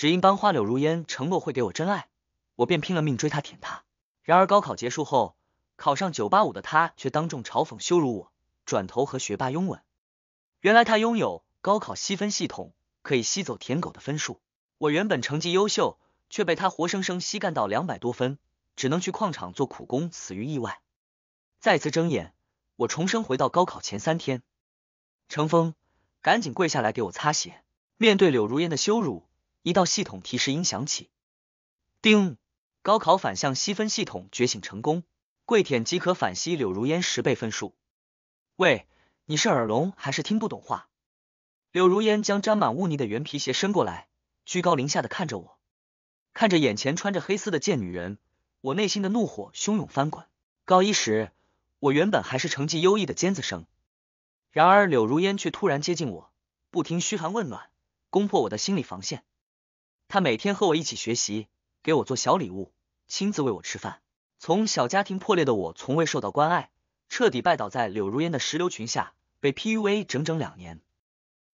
只因班花柳如烟承诺会给我真爱，我便拼了命追她、舔她。然而高考结束后，考上九八五的她却当众嘲讽、羞辱我，转头和学霸拥吻。原来她拥有高考吸分系统，可以吸走舔狗的分数。我原本成绩优秀，却被她活生生吸干到两百多分，只能去矿场做苦工，死于意外。再次睁眼，我重生回到高考前三天。程峰，赶紧跪下来给我擦鞋。面对柳如烟的羞辱。一道系统提示音响起，叮！高考反向吸分系统觉醒成功，跪舔即可反吸柳如烟十倍分数。喂，你是耳聋还是听不懂话？柳如烟将沾满污泥的圆皮鞋伸过来，居高临下的看着我，看着眼前穿着黑丝的贱女人，我内心的怒火汹涌翻滚。高一时，我原本还是成绩优异的尖子生，然而柳如烟却突然接近我，不听嘘寒问暖，攻破我的心理防线。他每天和我一起学习，给我做小礼物，亲自喂我吃饭。从小家庭破裂的我，从未受到关爱，彻底拜倒在柳如烟的石榴裙下，被 PUA 整整两年，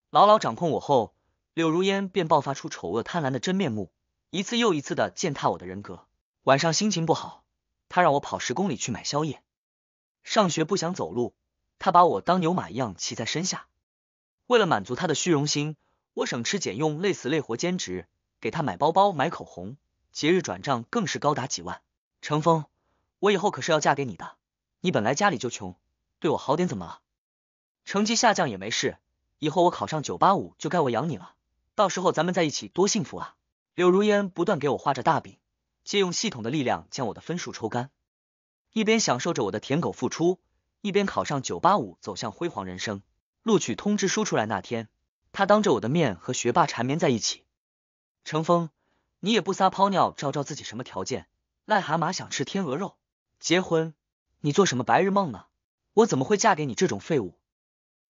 牢牢掌控我后，柳如烟便爆发出丑恶贪婪的真面目，一次又一次的践踏我的人格。晚上心情不好，他让我跑十公里去买宵夜；上学不想走路，他把我当牛马一样骑在身下。为了满足他的虚荣心，我省吃俭用，累死累活兼职。给她买包包，买口红，节日转账更是高达几万。程峰，我以后可是要嫁给你的。你本来家里就穷，对我好点怎么了？成绩下降也没事，以后我考上九八五就该我养你了，到时候咱们在一起多幸福啊！柳如烟不断给我画着大饼，借用系统的力量将我的分数抽干，一边享受着我的舔狗付出，一边考上九八五，走向辉煌人生。录取通知书出来那天，他当着我的面和学霸缠绵在一起。程峰，你也不撒泡尿照照自己什么条件？癞蛤蟆想吃天鹅肉，结婚？你做什么白日梦呢？我怎么会嫁给你这种废物？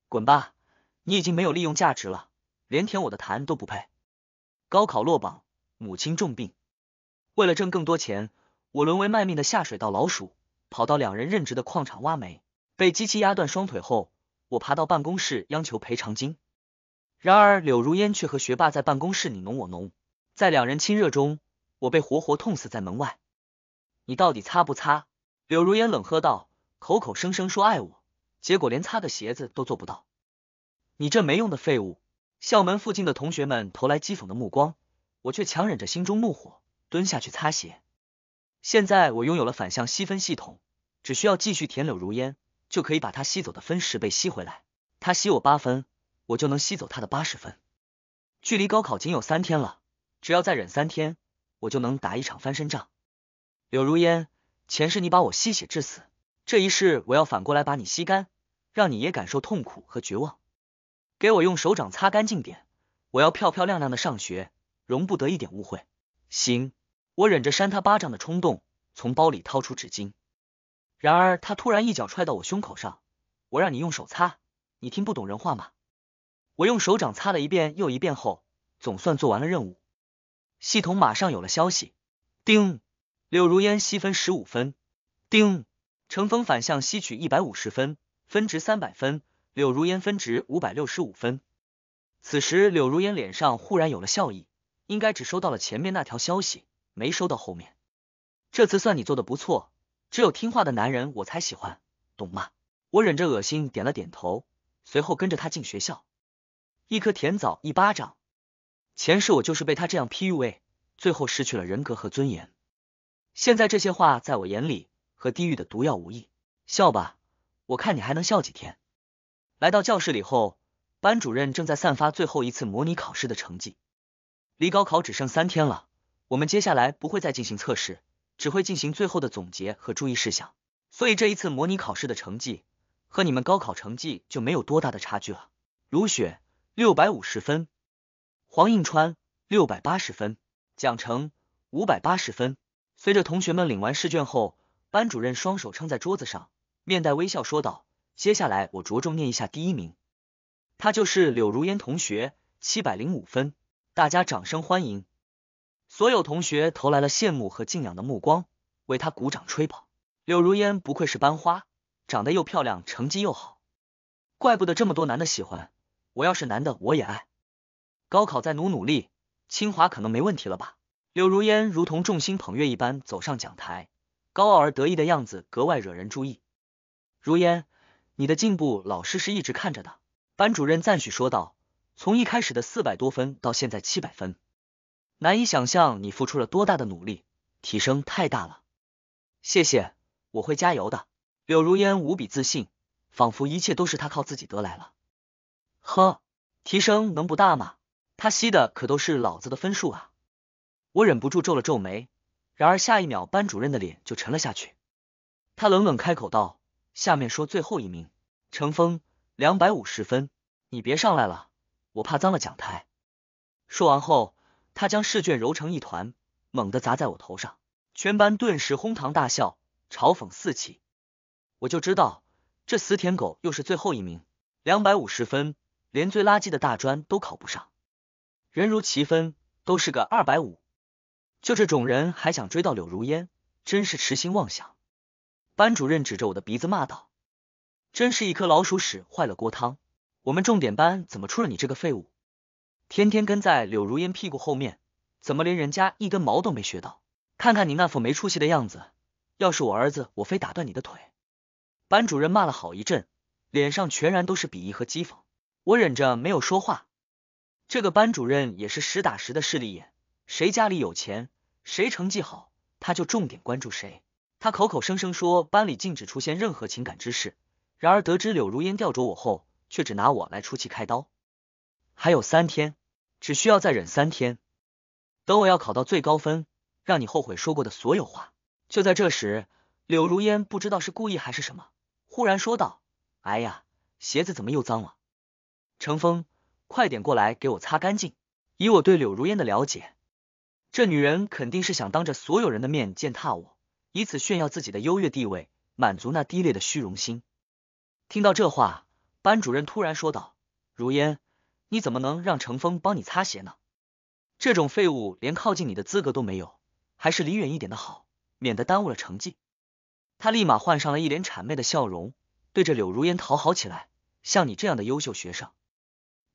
滚吧！你已经没有利用价值了，连舔我的痰都不配。高考落榜，母亲重病，为了挣更多钱，我沦为卖命的下水道老鼠，跑到两人任职的矿场挖煤，被机器压断双腿后，我爬到办公室央求赔偿金。然而柳如烟却和学霸在办公室你侬我侬。在两人亲热中，我被活活痛死在门外。你到底擦不擦？柳如烟冷喝道：“口口声声说爱我，结果连擦个鞋子都做不到，你这没用的废物！”校门附近的同学们投来讥讽的目光，我却强忍着心中怒火，蹲下去擦鞋。现在我拥有了反向吸分系统，只需要继续舔柳如烟，就可以把她吸走的分十倍吸回来。她吸我八分，我就能吸走她的八十分。距离高考仅有三天了。只要再忍三天，我就能打一场翻身仗。柳如烟，前世你把我吸血致死，这一世我要反过来把你吸干，让你也感受痛苦和绝望。给我用手掌擦干净点，我要漂漂亮亮的上学，容不得一点误会。行，我忍着扇他巴掌的冲动，从包里掏出纸巾。然而他突然一脚踹到我胸口上，我让你用手擦，你听不懂人话吗？我用手掌擦了一遍又一遍后，总算做完了任务。系统马上有了消息，叮，柳如烟吸分十五分，叮，乘风反向吸取一百五十分，分值三百分，柳如烟分值五百六十五分。此时柳如烟脸上忽然有了笑意，应该只收到了前面那条消息，没收到后面。这次算你做的不错，只有听话的男人我才喜欢，懂吗？我忍着恶心点了点头，随后跟着他进学校。一颗甜枣，一巴掌。前世我就是被他这样 PUA，最后失去了人格和尊严。现在这些话在我眼里和地狱的毒药无异。笑吧，我看你还能笑几天。来到教室里后，班主任正在散发最后一次模拟考试的成绩。离高考只剩三天了，我们接下来不会再进行测试，只会进行最后的总结和注意事项。所以这一次模拟考试的成绩和你们高考成绩就没有多大的差距了。如雪，六百五十分。黄应川六百八十分，蒋成五百八十分。随着同学们领完试卷后，班主任双手撑在桌子上，面带微笑说道：“接下来我着重念一下第一名，他就是柳如烟同学，七百零五分，大家掌声欢迎。”所有同学投来了羡慕和敬仰的目光，为他鼓掌吹捧。柳如烟不愧是班花，长得又漂亮，成绩又好，怪不得这么多男的喜欢。我要是男的，我也爱。高考再努努力，清华可能没问题了吧？柳如烟如同众星捧月一般走上讲台，高傲而得意的样子格外惹人注意。如烟，你的进步，老师是一直看着的。班主任赞许说道：“从一开始的四百多分到现在七百分，难以想象你付出了多大的努力，提升太大了。”谢谢，我会加油的。柳如烟无比自信，仿佛一切都是她靠自己得来了。呵，提升能不大吗？他吸的可都是老子的分数啊！我忍不住皱了皱眉，然而下一秒，班主任的脸就沉了下去。他冷冷开口道：“下面说最后一名，程峰，两百五十分，你别上来了，我怕脏了讲台。”说完后，他将试卷揉成一团，猛地砸在我头上。全班顿时哄堂大笑，嘲讽四起。我就知道，这死舔狗又是最后一名，两百五十分，连最垃圾的大专都考不上。人如其分，都是个二百五。就这种人还想追到柳如烟，真是痴心妄想。班主任指着我的鼻子骂道：“真是一颗老鼠屎坏了锅汤。我们重点班怎么出了你这个废物？天天跟在柳如烟屁股后面，怎么连人家一根毛都没学到？看看你那副没出息的样子，要是我儿子，我非打断你的腿！”班主任骂了好一阵，脸上全然都是鄙夷和讥讽。我忍着没有说话。这个班主任也是实打实的势利眼，谁家里有钱，谁成绩好，他就重点关注谁。他口口声声说班里禁止出现任何情感之事，然而得知柳如烟吊着我后，却只拿我来出气开刀。还有三天，只需要再忍三天，等我要考到最高分，让你后悔说过的所有话。就在这时，柳如烟不知道是故意还是什么，忽然说道：“哎呀，鞋子怎么又脏了？”程风。快点过来给我擦干净！以我对柳如烟的了解，这女人肯定是想当着所有人的面践踏我，以此炫耀自己的优越地位，满足那低劣的虚荣心。听到这话，班主任突然说道：“如烟，你怎么能让程峰帮你擦鞋呢？这种废物连靠近你的资格都没有，还是离远一点的好，免得耽误了成绩。”他立马换上了一脸谄媚的笑容，对着柳如烟讨好起来。像你这样的优秀学生。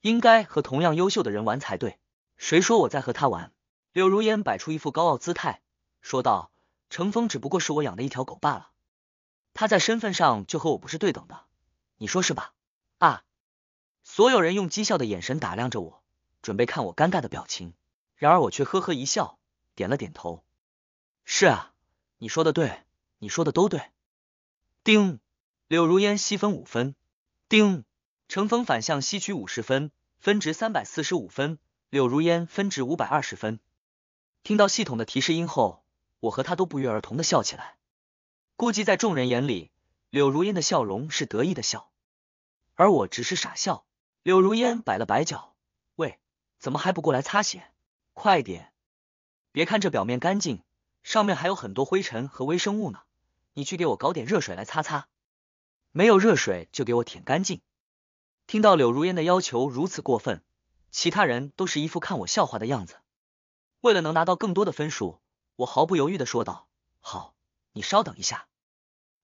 应该和同样优秀的人玩才对。谁说我在和他玩？柳如烟摆出一副高傲姿态，说道：“程峰只不过是我养的一条狗罢了，他在身份上就和我不是对等的，你说是吧？”啊！所有人用讥笑的眼神打量着我，准备看我尴尬的表情。然而我却呵呵一笑，点了点头：“是啊，你说的对，你说的都对。”丁，柳如烟吸分五分，丁。乘风反向吸取五十分，分值三百四十五分。柳如烟分值五百二十分。听到系统的提示音后，我和他都不约而同的笑起来。估计在众人眼里，柳如烟的笑容是得意的笑，而我只是傻笑。柳如烟摆了摆脚，喂，怎么还不过来擦鞋？快点！别看这表面干净，上面还有很多灰尘和微生物呢。你去给我搞点热水来擦擦，没有热水就给我舔干净。听到柳如烟的要求如此过分，其他人都是一副看我笑话的样子。为了能拿到更多的分数，我毫不犹豫的说道：“好，你稍等一下。”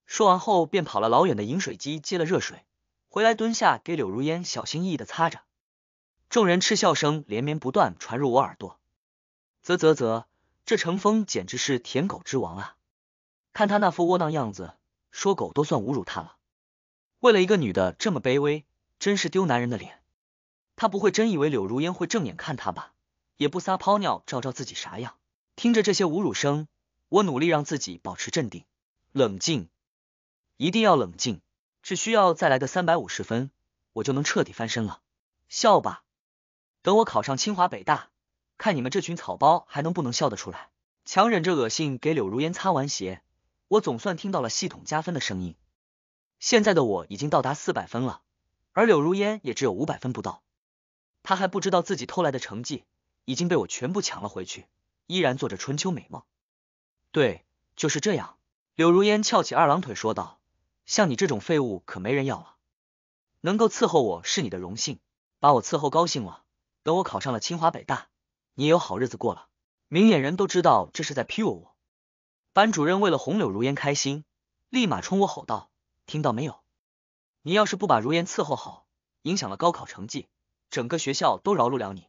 说完后，便跑了老远的饮水机接了热水，回来蹲下给柳如烟小心翼翼的擦着。众人嗤笑声连绵不断传入我耳朵，啧啧啧，这程峰简直是舔狗之王啊！看他那副窝囊样子，说狗都算侮辱他了。为了一个女的这么卑微。真是丢男人的脸！他不会真以为柳如烟会正眼看他吧？也不撒泡尿照照自己啥样？听着这些侮辱声，我努力让自己保持镇定、冷静，一定要冷静！只需要再来个三百五十分，我就能彻底翻身了！笑吧，等我考上清华北大，看你们这群草包还能不能笑得出来！强忍着恶心给柳如烟擦完鞋，我总算听到了系统加分的声音。现在的我已经到达四百分了。而柳如烟也只有五百分不到，他还不知道自己偷来的成绩已经被我全部抢了回去，依然做着春秋美梦。对，就是这样。柳如烟翘起二郎腿说道：“像你这种废物可没人要了，能够伺候我是你的荣幸，把我伺候高兴了，等我考上了清华北大，你也有好日子过了。”明眼人都知道这是在 p 批我。班主任为了哄柳如烟开心，立马冲我吼道：“听到没有？”你要是不把如烟伺候好，影响了高考成绩，整个学校都饶不了你。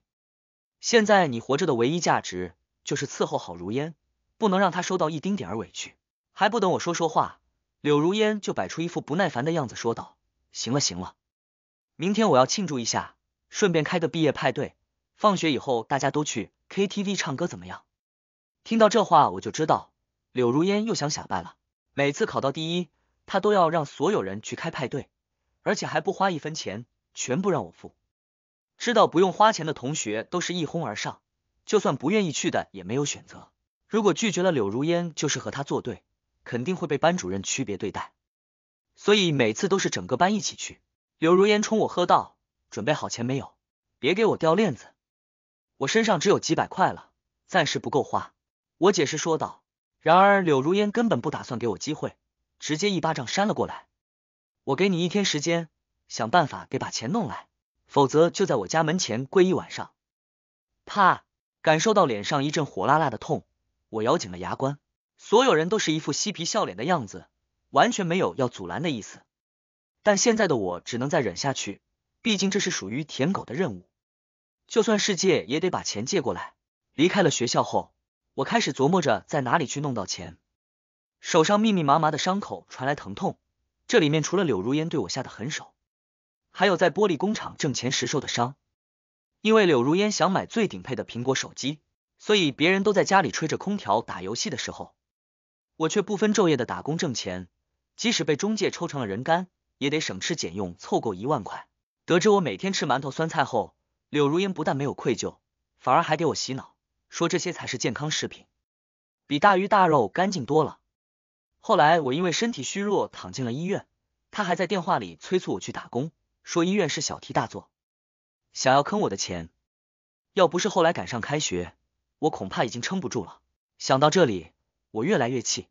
现在你活着的唯一价值就是伺候好如烟，不能让她受到一丁点儿委屈。还不等我说说话，柳如烟就摆出一副不耐烦的样子说道：“行了行了，明天我要庆祝一下，顺便开个毕业派对，放学以后大家都去 K T V 唱歌，怎么样？”听到这话，我就知道柳如烟又想显摆了。每次考到第一，她都要让所有人去开派对。而且还不花一分钱，全部让我付。知道不用花钱的同学都是一哄而上，就算不愿意去的也没有选择。如果拒绝了柳如烟，就是和他作对，肯定会被班主任区别对待。所以每次都是整个班一起去。柳如烟冲我喝道：“准备好钱没有？别给我掉链子！”我身上只有几百块了，暂时不够花，我解释说道。然而柳如烟根本不打算给我机会，直接一巴掌扇了过来。我给你一天时间，想办法给把钱弄来，否则就在我家门前跪一晚上。怕感受到脸上一阵火辣辣的痛，我咬紧了牙关。所有人都是一副嬉皮笑脸的样子，完全没有要阻拦的意思。但现在的我只能再忍下去，毕竟这是属于舔狗的任务，就算世界也得把钱借过来。离开了学校后，我开始琢磨着在哪里去弄到钱。手上密密麻麻的伤口传来疼痛。这里面除了柳如烟对我下的狠手，还有在玻璃工厂挣钱时受的伤。因为柳如烟想买最顶配的苹果手机，所以别人都在家里吹着空调打游戏的时候，我却不分昼夜的打工挣钱。即使被中介抽成了人干，也得省吃俭用凑够一万块。得知我每天吃馒头酸菜后，柳如烟不但没有愧疚，反而还给我洗脑，说这些才是健康食品，比大鱼大肉干净多了。后来我因为身体虚弱躺进了医院，他还在电话里催促我去打工，说医院是小题大做，想要坑我的钱。要不是后来赶上开学，我恐怕已经撑不住了。想到这里，我越来越气。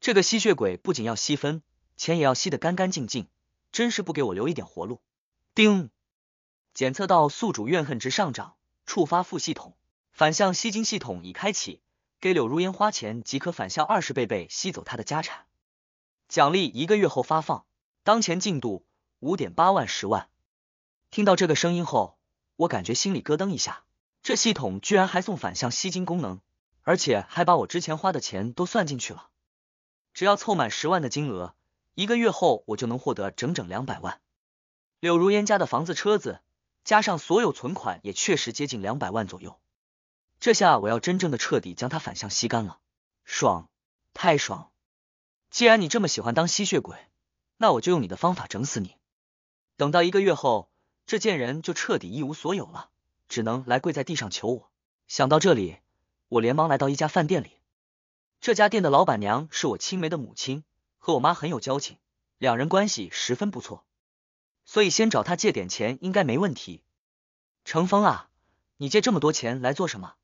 这个吸血鬼不仅要吸分，钱也要吸得干干净净，真是不给我留一点活路。叮，检测到宿主怨恨值上涨，触发副系统反向吸金系统已开启。给柳如烟花钱即可反向二十倍倍吸走她的家产，奖励一个月后发放，当前进度五点八万十万。听到这个声音后，我感觉心里咯噔一下，这系统居然还送反向吸金功能，而且还把我之前花的钱都算进去了。只要凑满十万的金额，一个月后我就能获得整整两百万。柳如烟家的房子、车子加上所有存款，也确实接近两百万左右。这下我要真正的彻底将他反向吸干了，爽，太爽！既然你这么喜欢当吸血鬼，那我就用你的方法整死你。等到一个月后，这贱人就彻底一无所有了，只能来跪在地上求我。想到这里，我连忙来到一家饭店里。这家店的老板娘是我青梅的母亲，和我妈很有交情，两人关系十分不错，所以先找她借点钱应该没问题。程峰啊，你借这么多钱来做什么？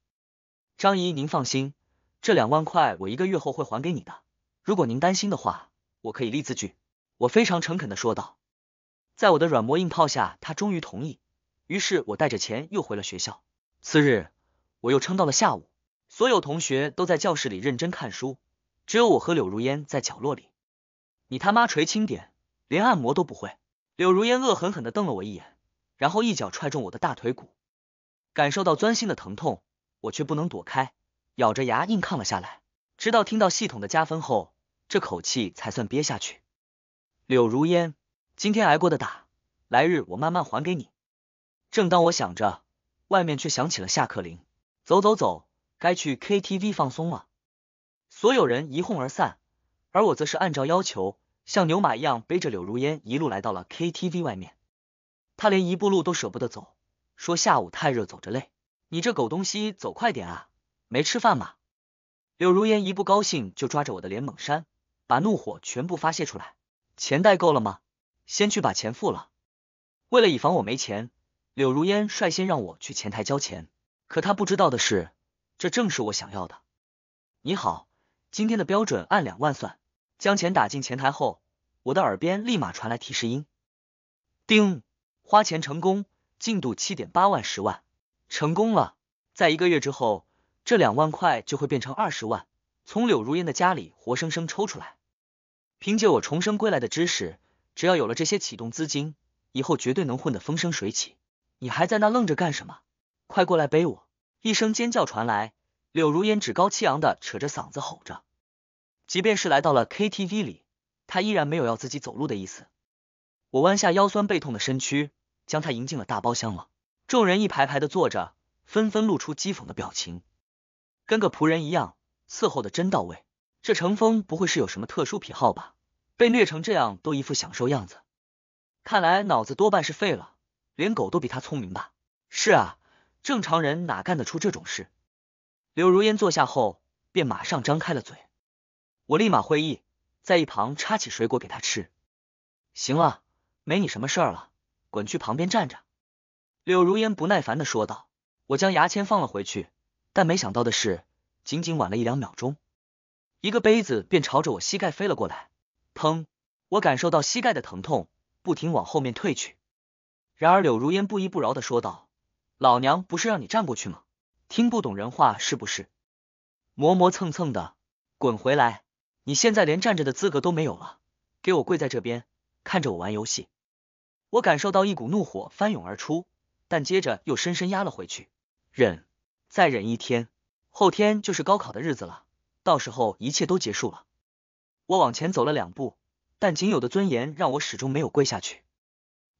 张姨，您放心，这两万块我一个月后会还给你的。如果您担心的话，我可以立字据。我非常诚恳的说道。在我的软磨硬泡下，他终于同意。于是我带着钱又回了学校。次日，我又撑到了下午。所有同学都在教室里认真看书，只有我和柳如烟在角落里。你他妈垂轻点，连按摩都不会！柳如烟恶狠狠地瞪了我一眼，然后一脚踹中我的大腿骨，感受到钻心的疼痛。我却不能躲开，咬着牙硬抗了下来，直到听到系统的加分后，这口气才算憋下去。柳如烟，今天挨过的打，来日我慢慢还给你。正当我想着，外面却响起了下课铃，走走走，该去 K T V 放松了。所有人一哄而散，而我则是按照要求，像牛马一样背着柳如烟一路来到了 K T V 外面。他连一步路都舍不得走，说下午太热，走着累。你这狗东西，走快点啊！没吃饭吗？柳如烟一不高兴就抓着我的脸猛扇，把怒火全部发泄出来。钱带够了吗？先去把钱付了。为了以防我没钱，柳如烟率先让我去前台交钱。可他不知道的是，这正是我想要的。你好，今天的标准按两万算。将钱打进前台后，我的耳边立马传来提示音：叮，花钱成功，进度七点八万十万。成功了，在一个月之后，这两万块就会变成二十万，从柳如烟的家里活生生抽出来。凭借我重生归来的知识，只要有了这些启动资金，以后绝对能混得风生水起。你还在那愣着干什么？快过来背我！一声尖叫传来，柳如烟趾高气昂的扯着嗓子吼着。即便是来到了 K T V 里，他依然没有要自己走路的意思。我弯下腰酸背痛的身躯，将他迎进了大包厢了。众人一排排的坐着，纷纷露出讥讽的表情，跟个仆人一样伺候的真到位。这程峰不会是有什么特殊癖好吧？被虐成这样都一副享受样子，看来脑子多半是废了，连狗都比他聪明吧？是啊，正常人哪干得出这种事？柳如烟坐下后，便马上张开了嘴，我立马会意，在一旁插起水果给他吃。行了，没你什么事儿了，滚去旁边站着。柳如烟不耐烦的说道：“我将牙签放了回去，但没想到的是，仅仅晚了一两秒钟，一个杯子便朝着我膝盖飞了过来。砰！我感受到膝盖的疼痛，不停往后面退去。然而柳如烟不依不饶的说道：老娘不是让你站过去吗？听不懂人话是不是？磨磨蹭蹭的，滚回来！你现在连站着的资格都没有了，给我跪在这边看着我玩游戏。我感受到一股怒火翻涌而出。”但接着又深深压了回去，忍，再忍一天，后天就是高考的日子了，到时候一切都结束了。我往前走了两步，但仅有的尊严让我始终没有跪下去，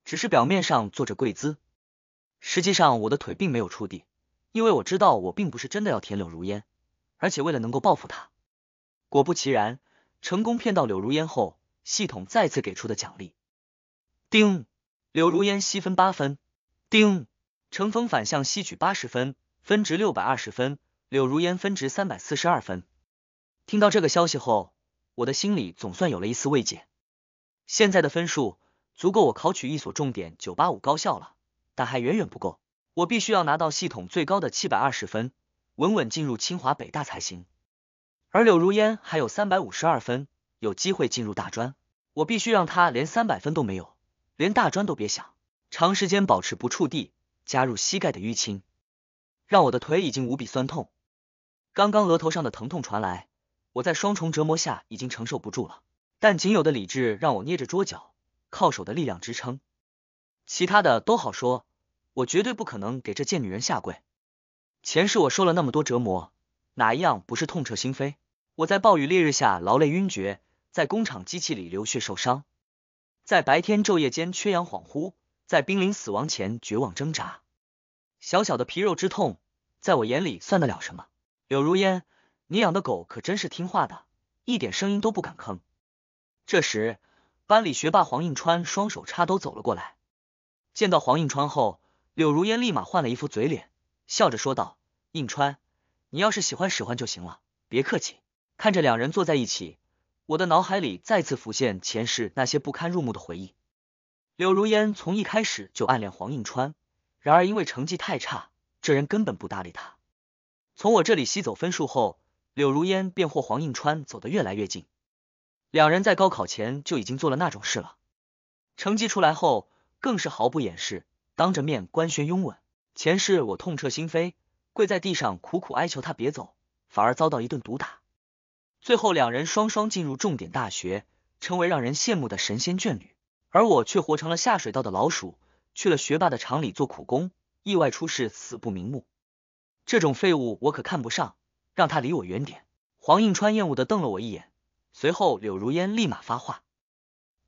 只是表面上做着跪姿，实际上我的腿并没有触地，因为我知道我并不是真的要舔柳如烟，而且为了能够报复他，果不其然，成功骗到柳如烟后，系统再次给出的奖励：叮，柳如烟七分八分。丁，乘风反向吸取八十分，分值六百二十分。柳如烟分值三百四十二分。听到这个消息后，我的心里总算有了一丝慰藉。现在的分数足够我考取一所重点九八五高校了，但还远远不够。我必须要拿到系统最高的七百二十分，稳稳进入清华北大才行。而柳如烟还有三百五十二分，有机会进入大专。我必须让他连三百分都没有，连大专都别想。长时间保持不触地，加入膝盖的淤青，让我的腿已经无比酸痛。刚刚额头上的疼痛传来，我在双重折磨下已经承受不住了。但仅有的理智让我捏着桌角，靠手的力量支撑。其他的都好说，我绝对不可能给这贱女人下跪。前世我受了那么多折磨，哪一样不是痛彻心扉？我在暴雨烈日下劳累晕厥，在工厂机器里流血受伤，在白天昼夜间缺氧恍惚。在濒临死亡前绝望挣扎，小小的皮肉之痛，在我眼里算得了什么？柳如烟，你养的狗可真是听话的，一点声音都不敢吭。这时，班里学霸黄应川双手插兜走了过来。见到黄应川后，柳如烟立马换了一副嘴脸，笑着说道：“应川，你要是喜欢使唤就行了，别客气。”看着两人坐在一起，我的脑海里再次浮现前世那些不堪入目的回忆。柳如烟从一开始就暗恋黄应川，然而因为成绩太差，这人根本不搭理他。从我这里吸走分数后，柳如烟便和黄应川走得越来越近，两人在高考前就已经做了那种事了。成绩出来后，更是毫不掩饰，当着面官宣拥吻。前世我痛彻心扉，跪在地上苦苦哀求他别走，反而遭到一顿毒打。最后两人双双进入重点大学，成为让人羡慕的神仙眷侣。而我却活成了下水道的老鼠，去了学霸的厂里做苦工，意外出事，死不瞑目。这种废物我可看不上，让他离我远点。黄应川厌恶的瞪了我一眼，随后柳如烟立马发话：“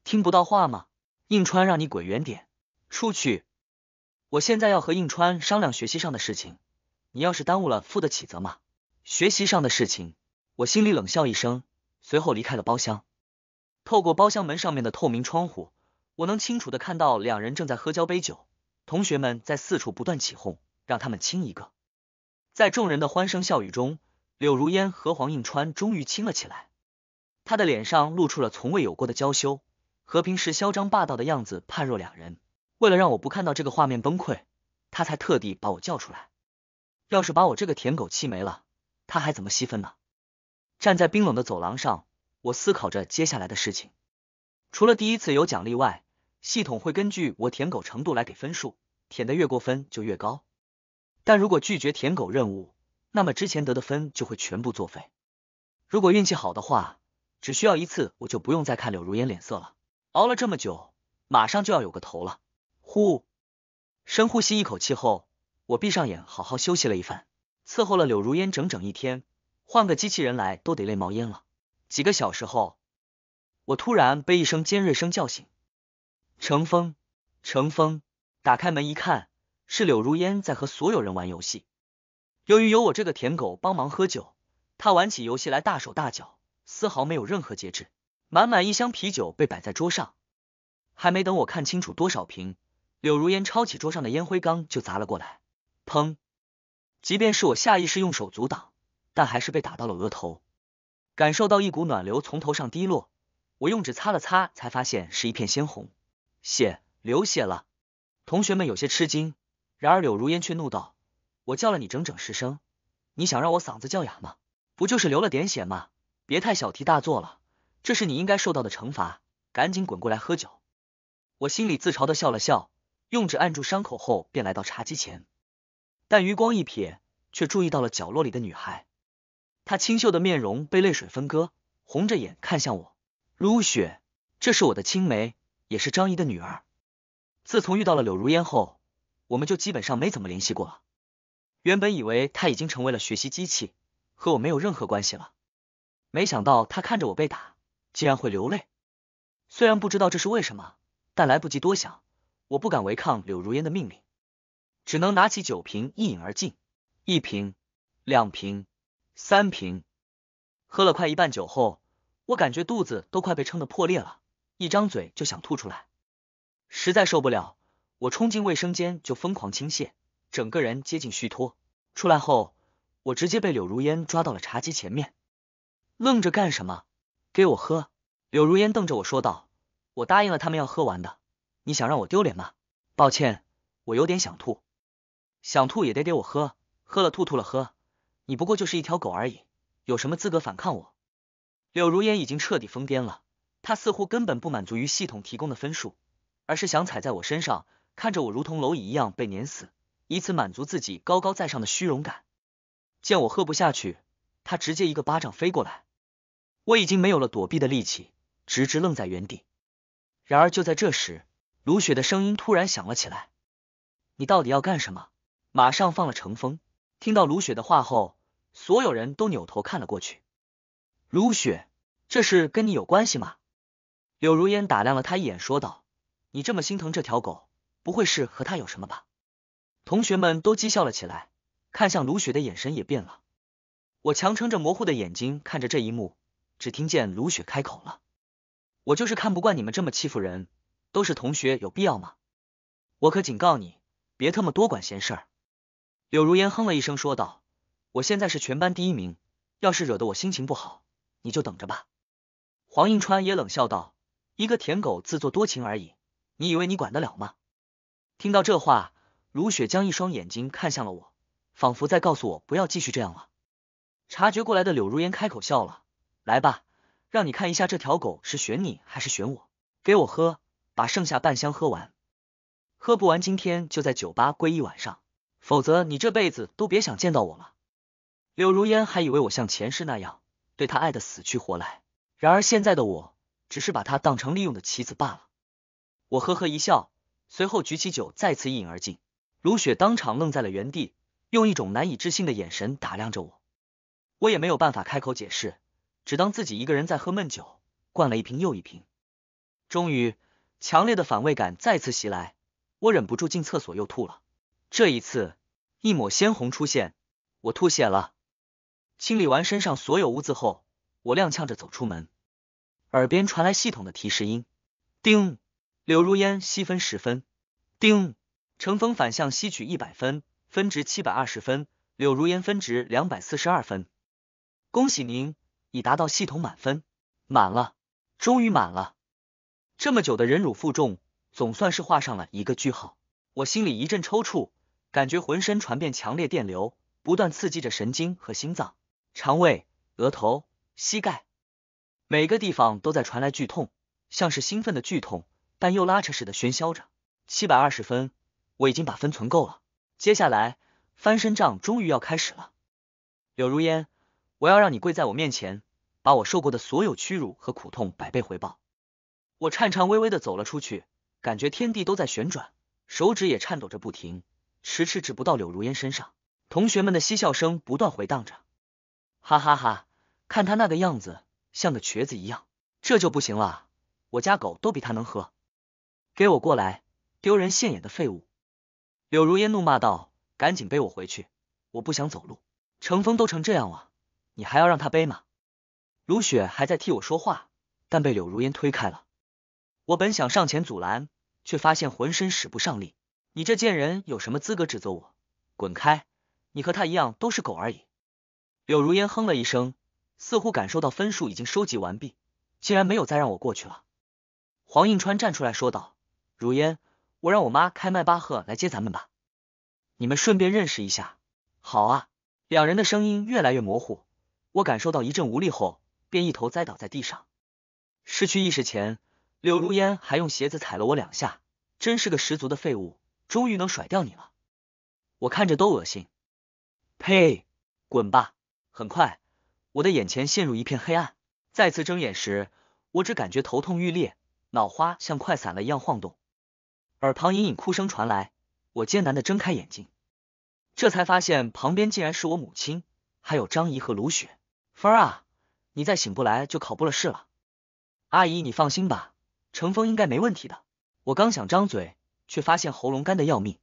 听不到话吗？应川，让你滚远点，出去！我现在要和应川商量学习上的事情，你要是耽误了，负得起责吗？学习上的事情。”我心里冷笑一声，随后离开了包厢。透过包厢门上面的透明窗户。我能清楚的看到，两人正在喝交杯酒，同学们在四处不断起哄，让他们亲一个。在众人的欢声笑语中，柳如烟和黄映川终于亲了起来。他的脸上露出了从未有过的娇羞，和平时嚣张霸道的样子判若两人。为了让我不看到这个画面崩溃，他才特地把我叫出来。要是把我这个舔狗气没了，他还怎么吸分呢？站在冰冷的走廊上，我思考着接下来的事情。除了第一次有奖励外，系统会根据我舔狗程度来给分数，舔的越过分就越高。但如果拒绝舔狗任务，那么之前得的分就会全部作废。如果运气好的话，只需要一次我就不用再看柳如烟脸色了。熬了这么久，马上就要有个头了。呼，深呼吸一口气后，我闭上眼好好休息了一番。伺候了柳如烟整整一天，换个机器人来都得累冒烟了。几个小时后，我突然被一声尖锐声叫醒。程峰，程峰，打开门一看，是柳如烟在和所有人玩游戏。由于有我这个舔狗帮忙喝酒，他玩起游戏来大手大脚，丝毫没有任何节制。满满一箱啤酒被摆在桌上，还没等我看清楚多少瓶，柳如烟抄起桌上的烟灰缸就砸了过来，砰！即便是我下意识用手阻挡，但还是被打到了额头，感受到一股暖流从头上滴落，我用纸擦了擦，才发现是一片鲜红。血流血了，同学们有些吃惊。然而柳如烟却怒道：“我叫了你整整十声，你想让我嗓子叫哑吗？不就是流了点血吗？别太小题大做了，这是你应该受到的惩罚。赶紧滚过来喝酒！”我心里自嘲的笑了笑，用纸按住伤口后，便来到茶几前。但余光一瞥，却注意到了角落里的女孩。她清秀的面容被泪水分割，红着眼看向我。如雪，这是我的青梅。也是张姨的女儿。自从遇到了柳如烟后，我们就基本上没怎么联系过了。原本以为她已经成为了学习机器，和我没有任何关系了。没想到她看着我被打，竟然会流泪。虽然不知道这是为什么，但来不及多想，我不敢违抗柳如烟的命令，只能拿起酒瓶一饮而尽。一瓶，两瓶，三瓶，喝了快一半酒后，我感觉肚子都快被撑得破裂了。一张嘴就想吐出来，实在受不了，我冲进卫生间就疯狂倾泻，整个人接近虚脱。出来后，我直接被柳如烟抓到了茶几前面，愣着干什么？给我喝！柳如烟瞪着我说道：“我答应了他们要喝完的，你想让我丢脸吗？”抱歉，我有点想吐，想吐也得给我喝，喝了吐，吐了喝。你不过就是一条狗而已，有什么资格反抗我？柳如烟已经彻底疯癫了。他似乎根本不满足于系统提供的分数，而是想踩在我身上，看着我如同蝼蚁一样被碾死，以此满足自己高高在上的虚荣感。见我喝不下去，他直接一个巴掌飞过来，我已经没有了躲避的力气，直直愣在原地。然而就在这时，卢雪的声音突然响了起来：“你到底要干什么？马上放了程风！”听到卢雪的话后，所有人都扭头看了过去。卢雪，这事跟你有关系吗？柳如烟打量了他一眼，说道：“你这么心疼这条狗，不会是和他有什么吧？”同学们都讥笑了起来，看向卢雪的眼神也变了。我强撑着模糊的眼睛看着这一幕，只听见卢雪开口了：“我就是看不惯你们这么欺负人，都是同学，有必要吗？我可警告你，别特么多管闲事儿。”柳如烟哼了一声，说道：“我现在是全班第一名，要是惹得我心情不好，你就等着吧。”黄应川也冷笑道。一个舔狗自作多情而已，你以为你管得了吗？听到这话，如雪将一双眼睛看向了我，仿佛在告诉我不要继续这样了。察觉过来的柳如烟开口笑了：“来吧，让你看一下这条狗是选你还是选我。给我喝，把剩下半箱喝完，喝不完今天就在酒吧跪一晚上，否则你这辈子都别想见到我了。”柳如烟还以为我像前世那样对她爱的死去活来，然而现在的我。只是把它当成利用的棋子罢了。我呵呵一笑，随后举起酒，再次一饮而尽。卢雪当场愣在了原地，用一种难以置信的眼神打量着我。我也没有办法开口解释，只当自己一个人在喝闷酒，灌了一瓶又一瓶。终于，强烈的反胃感再次袭来，我忍不住进厕所又吐了。这一次，一抹鲜红出现，我吐血了。清理完身上所有污渍后，我踉跄着走出门。耳边传来系统的提示音，叮，柳如烟吸分十分，叮，乘风反向吸取一百分，分值七百二十分，柳如烟分值两百四十二分，恭喜您已达到系统满分，满了，终于满了，这么久的忍辱负重，总算是画上了一个句号。我心里一阵抽搐，感觉浑身传遍强烈电流，不断刺激着神经和心脏、肠胃、额头、膝盖。每个地方都在传来剧痛，像是兴奋的剧痛，但又拉扯似的喧嚣着。七百二十分，我已经把分存够了，接下来翻身仗终于要开始了。柳如烟，我要让你跪在我面前，把我受过的所有屈辱和苦痛百倍回报。我颤颤巍巍的走了出去，感觉天地都在旋转，手指也颤抖着不停，迟迟指不到柳如烟身上。同学们的嬉笑声不断回荡着，哈哈哈，看他那个样子。像个瘸子一样，这就不行了。我家狗都比他能喝，给我过来，丢人现眼的废物！柳如烟怒骂道：“赶紧背我回去，我不想走路。”程峰都成这样了，你还要让他背吗？卢雪还在替我说话，但被柳如烟推开了。我本想上前阻拦，却发现浑身使不上力。你这贱人有什么资格指责我？滚开！你和他一样，都是狗而已。柳如烟哼了一声。似乎感受到分数已经收集完毕，竟然没有再让我过去了。黄应川站出来说道：“如烟，我让我妈开迈巴赫来接咱们吧，你们顺便认识一下。”好啊。两人的声音越来越模糊，我感受到一阵无力后，便一头栽倒在地上。失去意识前，柳如烟还用鞋子踩了我两下，真是个十足的废物。终于能甩掉你了，我看着都恶心。呸！滚吧！很快。我的眼前陷入一片黑暗，再次睁眼时，我只感觉头痛欲裂，脑花像快散了一样晃动，耳旁隐隐哭声传来，我艰难的睁开眼睛，这才发现旁边竟然是我母亲，还有张姨和卢雪。儿啊，你再醒不来就考不了试了。阿姨，你放心吧，程峰应该没问题的。我刚想张嘴，却发现喉咙干的要命，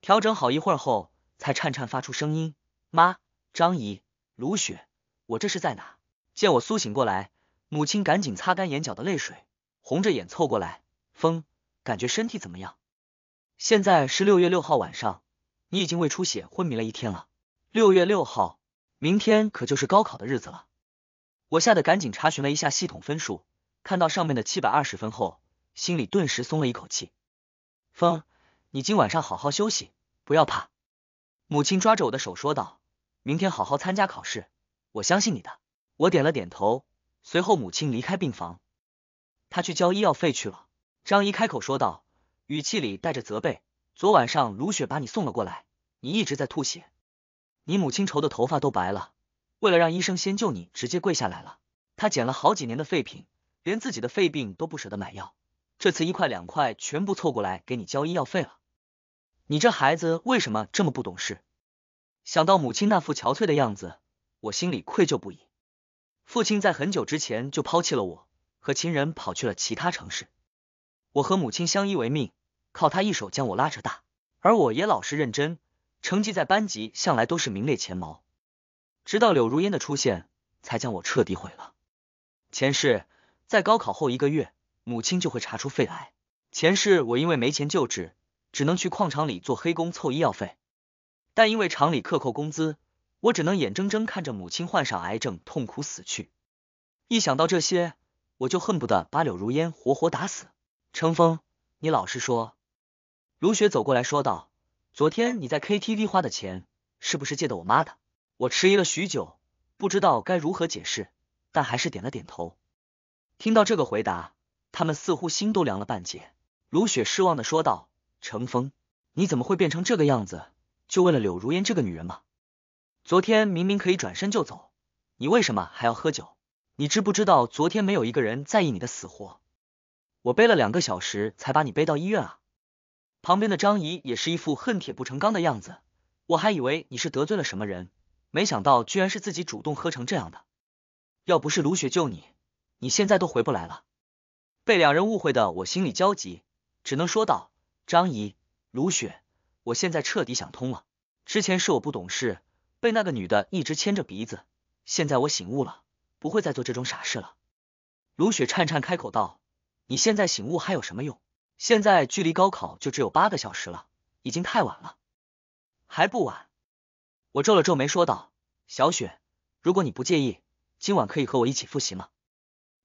调整好一会儿后，才颤颤发出声音。妈，张姨，卢雪。我这是在哪？见我苏醒过来，母亲赶紧擦干眼角的泪水，红着眼凑过来。风，感觉身体怎么样？现在是六月六号晚上，你已经胃出血昏迷了一天了。六月六号，明天可就是高考的日子了。我吓得赶紧查询了一下系统分数，看到上面的七百二十分后，心里顿时松了一口气。风，你今晚上好好休息，不要怕。母亲抓着我的手说道：“明天好好参加考试。”我相信你的，我点了点头。随后母亲离开病房，她去交医药费去了。张姨开口说道，语气里带着责备：“昨晚上卢雪把你送了过来，你一直在吐血，你母亲愁的头发都白了。为了让医生先救你，直接跪下来了。她捡了好几年的废品，连自己的肺病都不舍得买药，这次一块两块全部凑过来给你交医药费了。你这孩子为什么这么不懂事？想到母亲那副憔悴的样子。”我心里愧疚不已。父亲在很久之前就抛弃了我，和亲人跑去了其他城市。我和母亲相依为命，靠他一手将我拉扯大。而我也老实认真，成绩在班级向来都是名列前茅。直到柳如烟的出现，才将我彻底毁了。前世在高考后一个月，母亲就会查出肺癌。前世我因为没钱救治，只能去矿场里做黑工凑医药费，但因为厂里克扣工资。我只能眼睁睁看着母亲患上癌症，痛苦死去。一想到这些，我就恨不得把柳如烟活活打死。程峰，你老实说。”卢雪走过来说道，“昨天你在 K T V 花的钱，是不是借的我妈的？”我迟疑了许久，不知道该如何解释，但还是点了点头。听到这个回答，他们似乎心都凉了半截。卢雪失望的说道：“程峰，你怎么会变成这个样子？就为了柳如烟这个女人吗？”昨天明明可以转身就走，你为什么还要喝酒？你知不知道昨天没有一个人在意你的死活？我背了两个小时才把你背到医院啊！旁边的张姨也是一副恨铁不成钢的样子，我还以为你是得罪了什么人，没想到居然是自己主动喝成这样的。要不是卢雪救你，你现在都回不来了。被两人误会的我心里焦急，只能说道：“张姨，卢雪，我现在彻底想通了，之前是我不懂事。”被那个女的一直牵着鼻子，现在我醒悟了，不会再做这种傻事了。卢雪颤颤开口道：“你现在醒悟还有什么用？现在距离高考就只有八个小时了，已经太晚了。”还不晚，我皱了皱眉说道：“小雪，如果你不介意，今晚可以和我一起复习吗？”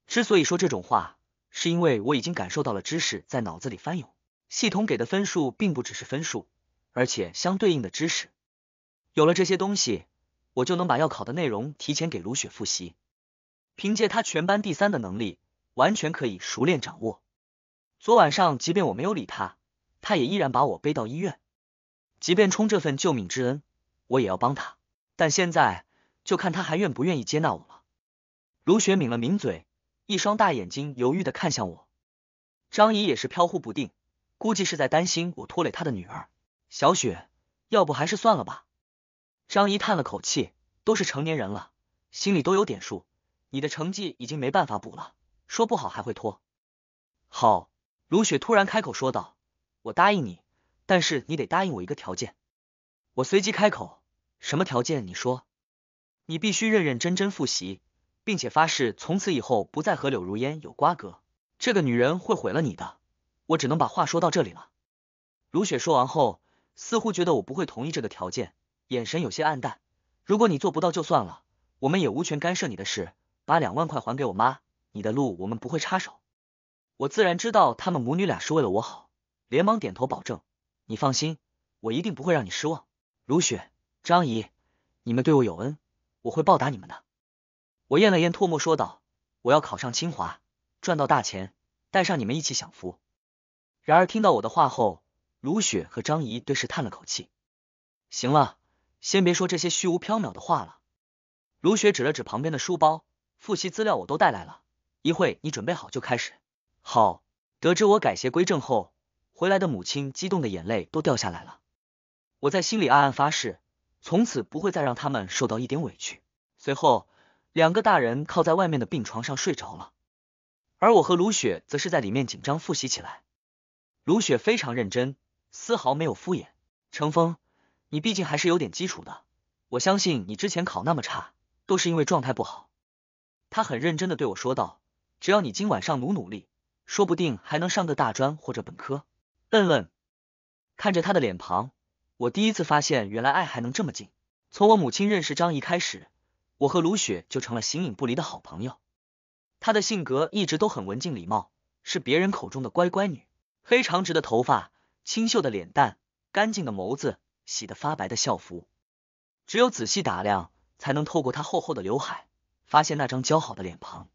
之所以说这种话，是因为我已经感受到了知识在脑子里翻涌。系统给的分数并不只是分数，而且相对应的知识。有了这些东西，我就能把要考的内容提前给卢雪复习。凭借他全班第三的能力，完全可以熟练掌握。昨晚上，即便我没有理他，他也依然把我背到医院。即便冲这份救命之恩，我也要帮他。但现在就看他还愿不愿意接纳我了。卢雪抿了抿嘴，一双大眼睛犹豫的看向我。张姨也是飘忽不定，估计是在担心我拖累她的女儿。小雪，要不还是算了吧。张姨叹了口气，都是成年人了，心里都有点数。你的成绩已经没办法补了，说不好还会拖。好，卢雪突然开口说道：“我答应你，但是你得答应我一个条件。”我随即开口：“什么条件？你说，你必须认认真真复习，并且发誓从此以后不再和柳如烟有瓜葛。这个女人会毁了你的。我只能把话说到这里了。”卢雪说完后，似乎觉得我不会同意这个条件。眼神有些暗淡。如果你做不到就算了，我们也无权干涉你的事。把两万块还给我妈，你的路我们不会插手。我自然知道他们母女俩是为了我好，连忙点头保证。你放心，我一定不会让你失望。如雪，张姨，你们对我有恩，我会报答你们的。我咽了咽唾沫说道：“我要考上清华，赚到大钱，带上你们一起享福。”然而听到我的话后，如雪和张姨对视叹了口气。行了。先别说这些虚无缥缈的话了。卢雪指了指旁边的书包，复习资料我都带来了，一会你准备好就开始。好，得知我改邪归正后回来的母亲，激动的眼泪都掉下来了。我在心里暗暗发誓，从此不会再让他们受到一点委屈。随后，两个大人靠在外面的病床上睡着了，而我和卢雪则是在里面紧张复习起来。卢雪非常认真，丝毫没有敷衍。程峰。你毕竟还是有点基础的，我相信你之前考那么差，都是因为状态不好。他很认真的对我说道：“只要你今晚上努努力，说不定还能上个大专或者本科。”嗯嗯，看着他的脸庞，我第一次发现原来爱还能这么近。从我母亲认识张怡开始，我和卢雪就成了形影不离的好朋友。她的性格一直都很文静礼貌，是别人口中的乖乖女。黑长直的头发，清秀的脸蛋，干净的眸子。洗得发白的校服，只有仔细打量，才能透过她厚厚的刘海，发现那张姣好的脸庞。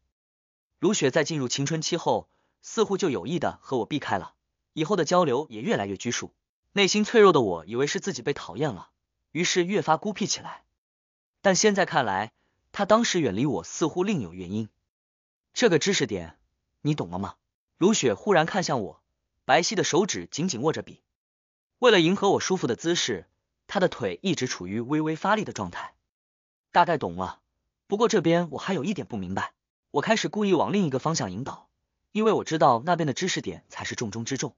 卢雪在进入青春期后，似乎就有意的和我避开了，以后的交流也越来越拘束。内心脆弱的我，以为是自己被讨厌了，于是越发孤僻起来。但现在看来，他当时远离我，似乎另有原因。这个知识点你懂了吗？卢雪忽然看向我，白皙的手指紧紧握着笔。为了迎合我舒服的姿势，他的腿一直处于微微发力的状态。大概懂了，不过这边我还有一点不明白。我开始故意往另一个方向引导，因为我知道那边的知识点才是重中之重。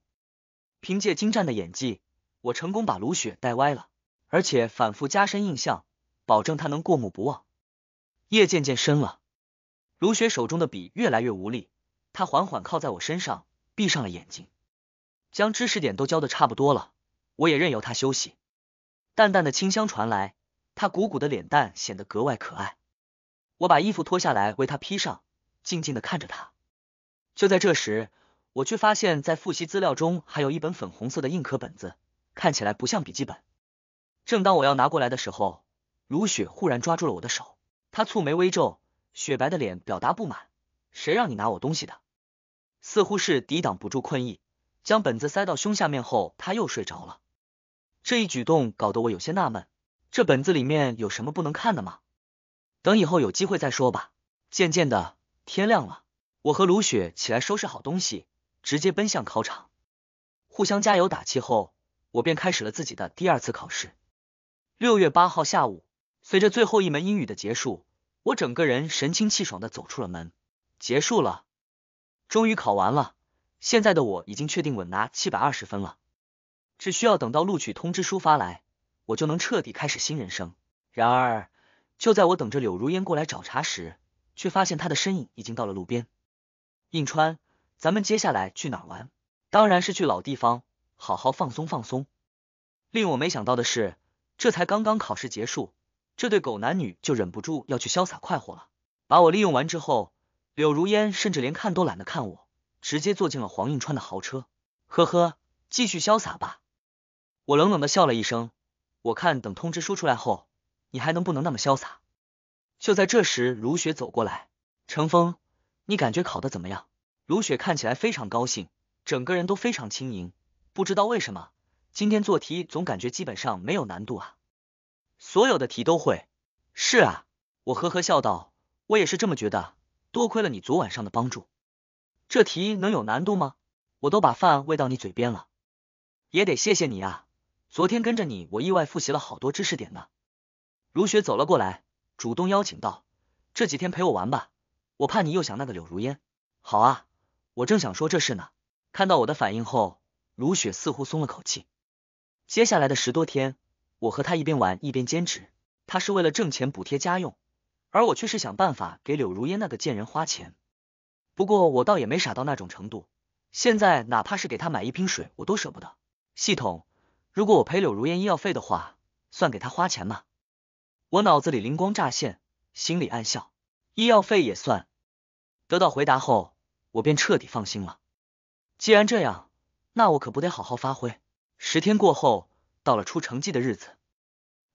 凭借精湛的演技，我成功把卢雪带歪了，而且反复加深印象，保证他能过目不忘。夜渐渐深了，卢雪手中的笔越来越无力，她缓缓靠在我身上，闭上了眼睛，将知识点都教的差不多了。我也任由他休息，淡淡的清香传来，他鼓鼓的脸蛋显得格外可爱。我把衣服脱下来为他披上，静静的看着他。就在这时，我却发现，在复习资料中还有一本粉红色的硬壳本子，看起来不像笔记本。正当我要拿过来的时候，如雪忽然抓住了我的手，她蹙眉微皱，雪白的脸表达不满：“谁让你拿我东西的？”似乎是抵挡不住困意，将本子塞到胸下面后，他又睡着了。这一举动搞得我有些纳闷，这本子里面有什么不能看的吗？等以后有机会再说吧。渐渐的，天亮了，我和卢雪起来收拾好东西，直接奔向考场，互相加油打气后，我便开始了自己的第二次考试。六月八号下午，随着最后一门英语的结束，我整个人神清气爽的走出了门。结束了，终于考完了，现在的我已经确定稳拿七百二十分了。只需要等到录取通知书发来，我就能彻底开始新人生。然而，就在我等着柳如烟过来找茬时，却发现她的身影已经到了路边。应川，咱们接下来去哪玩？当然是去老地方，好好放松放松。令我没想到的是，这才刚刚考试结束，这对狗男女就忍不住要去潇洒快活了。把我利用完之后，柳如烟甚至连看都懒得看我，直接坐进了黄应川的豪车。呵呵，继续潇洒吧。我冷冷的笑了一声，我看等通知书出来后，你还能不能那么潇洒？就在这时，卢雪走过来，程峰，你感觉考的怎么样？卢雪看起来非常高兴，整个人都非常轻盈。不知道为什么，今天做题总感觉基本上没有难度啊，所有的题都会。是啊，我呵呵笑道，我也是这么觉得。多亏了你昨晚上的帮助，这题能有难度吗？我都把饭喂到你嘴边了，也得谢谢你啊。昨天跟着你，我意外复习了好多知识点呢。卢雪走了过来，主动邀请道：“这几天陪我玩吧，我怕你又想那个柳如烟。”好啊，我正想说这事呢。看到我的反应后，卢雪似乎松了口气。接下来的十多天，我和他一边玩一边兼职，他是为了挣钱补贴家用，而我却是想办法给柳如烟那个贱人花钱。不过我倒也没傻到那种程度，现在哪怕是给他买一瓶水，我都舍不得。系统。如果我赔柳如烟医药费的话，算给她花钱吗？我脑子里灵光乍现，心里暗笑，医药费也算。得到回答后，我便彻底放心了。既然这样，那我可不得好好发挥。十天过后，到了出成绩的日子。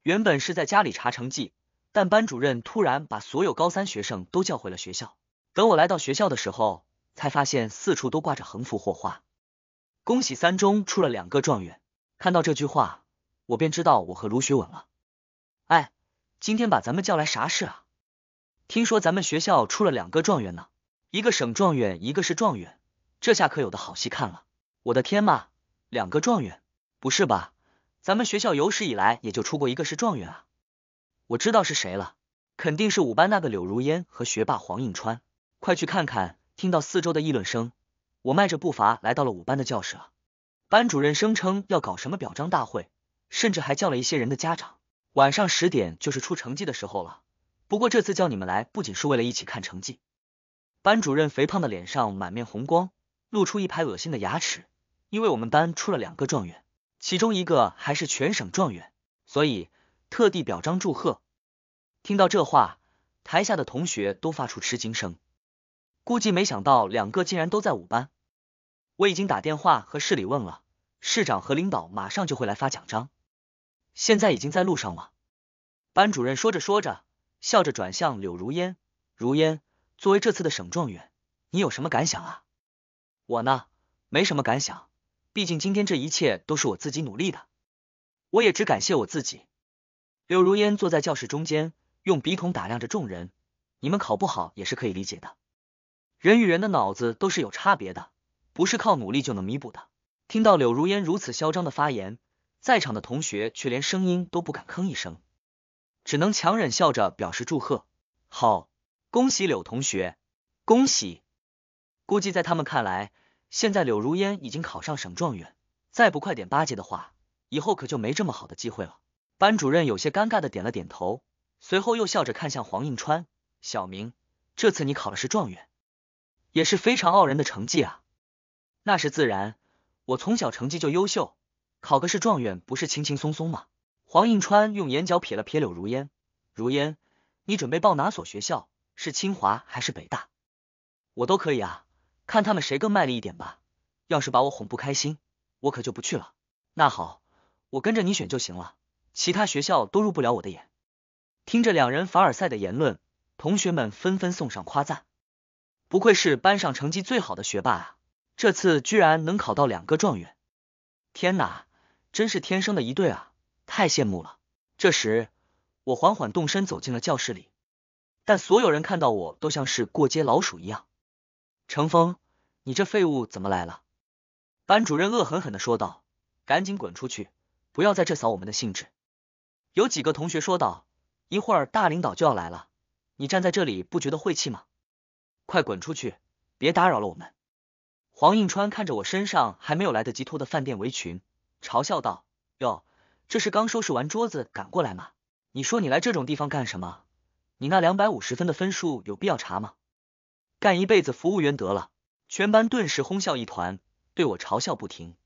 原本是在家里查成绩，但班主任突然把所有高三学生都叫回了学校。等我来到学校的时候，才发现四处都挂着横幅火花。恭喜三中出了两个状元。看到这句话，我便知道我和卢学文了。哎，今天把咱们叫来啥事啊？听说咱们学校出了两个状元呢，一个省状元，一个是状元，这下可有的好戏看了。我的天嘛，两个状元，不是吧？咱们学校有史以来也就出过一个是状元啊。我知道是谁了，肯定是五班那个柳如烟和学霸黄映川。快去看看！听到四周的议论声，我迈着步伐来到了五班的教室了。班主任声称要搞什么表彰大会，甚至还叫了一些人的家长。晚上十点就是出成绩的时候了。不过这次叫你们来，不仅是为了一起看成绩。班主任肥胖的脸上满面红光，露出一排恶心的牙齿。因为我们班出了两个状元，其中一个还是全省状元，所以特地表彰祝贺。听到这话，台下的同学都发出吃惊声。估计没想到两个竟然都在五班。我已经打电话和市里问了。市长和领导马上就会来发奖章，现在已经在路上了。班主任说着说着，笑着转向柳如烟：“如烟，作为这次的省状元，你有什么感想啊？”“我呢，没什么感想，毕竟今天这一切都是我自己努力的，我也只感谢我自己。”柳如烟坐在教室中间，用笔筒打量着众人：“你们考不好也是可以理解的，人与人的脑子都是有差别的，不是靠努力就能弥补的。”听到柳如烟如此嚣张的发言，在场的同学却连声音都不敢吭一声，只能强忍笑着表示祝贺。好，恭喜柳同学，恭喜！估计在他们看来，现在柳如烟已经考上省状元，再不快点巴结的话，以后可就没这么好的机会了。班主任有些尴尬的点了点头，随后又笑着看向黄应川：“小明，这次你考的是状元，也是非常傲人的成绩啊。”那是自然。我从小成绩就优秀，考个试状元不是轻轻松松吗？黄印川用眼角瞥了瞥柳如烟，如烟，你准备报哪所学校？是清华还是北大？我都可以啊，看他们谁更卖力一点吧。要是把我哄不开心，我可就不去了。那好，我跟着你选就行了，其他学校都入不了我的眼。听着两人凡尔赛的言论，同学们纷纷送上夸赞，不愧是班上成绩最好的学霸啊。这次居然能考到两个状元，天哪，真是天生的一对啊！太羡慕了。这时，我缓缓动身走进了教室里，但所有人看到我都像是过街老鼠一样。程峰，你这废物怎么来了？班主任恶狠狠的说道：“赶紧滚出去，不要在这扫我们的兴致。”有几个同学说道：“一会儿大领导就要来了，你站在这里不觉得晦气吗？快滚出去，别打扰了我们。”黄应川看着我身上还没有来得及脱的饭店围裙，嘲笑道：“哟，这是刚收拾完桌子赶过来吗？你说你来这种地方干什么？你那两百五十分的分数有必要查吗？干一辈子服务员得了。”全班顿时哄笑一团，对我嘲笑不停。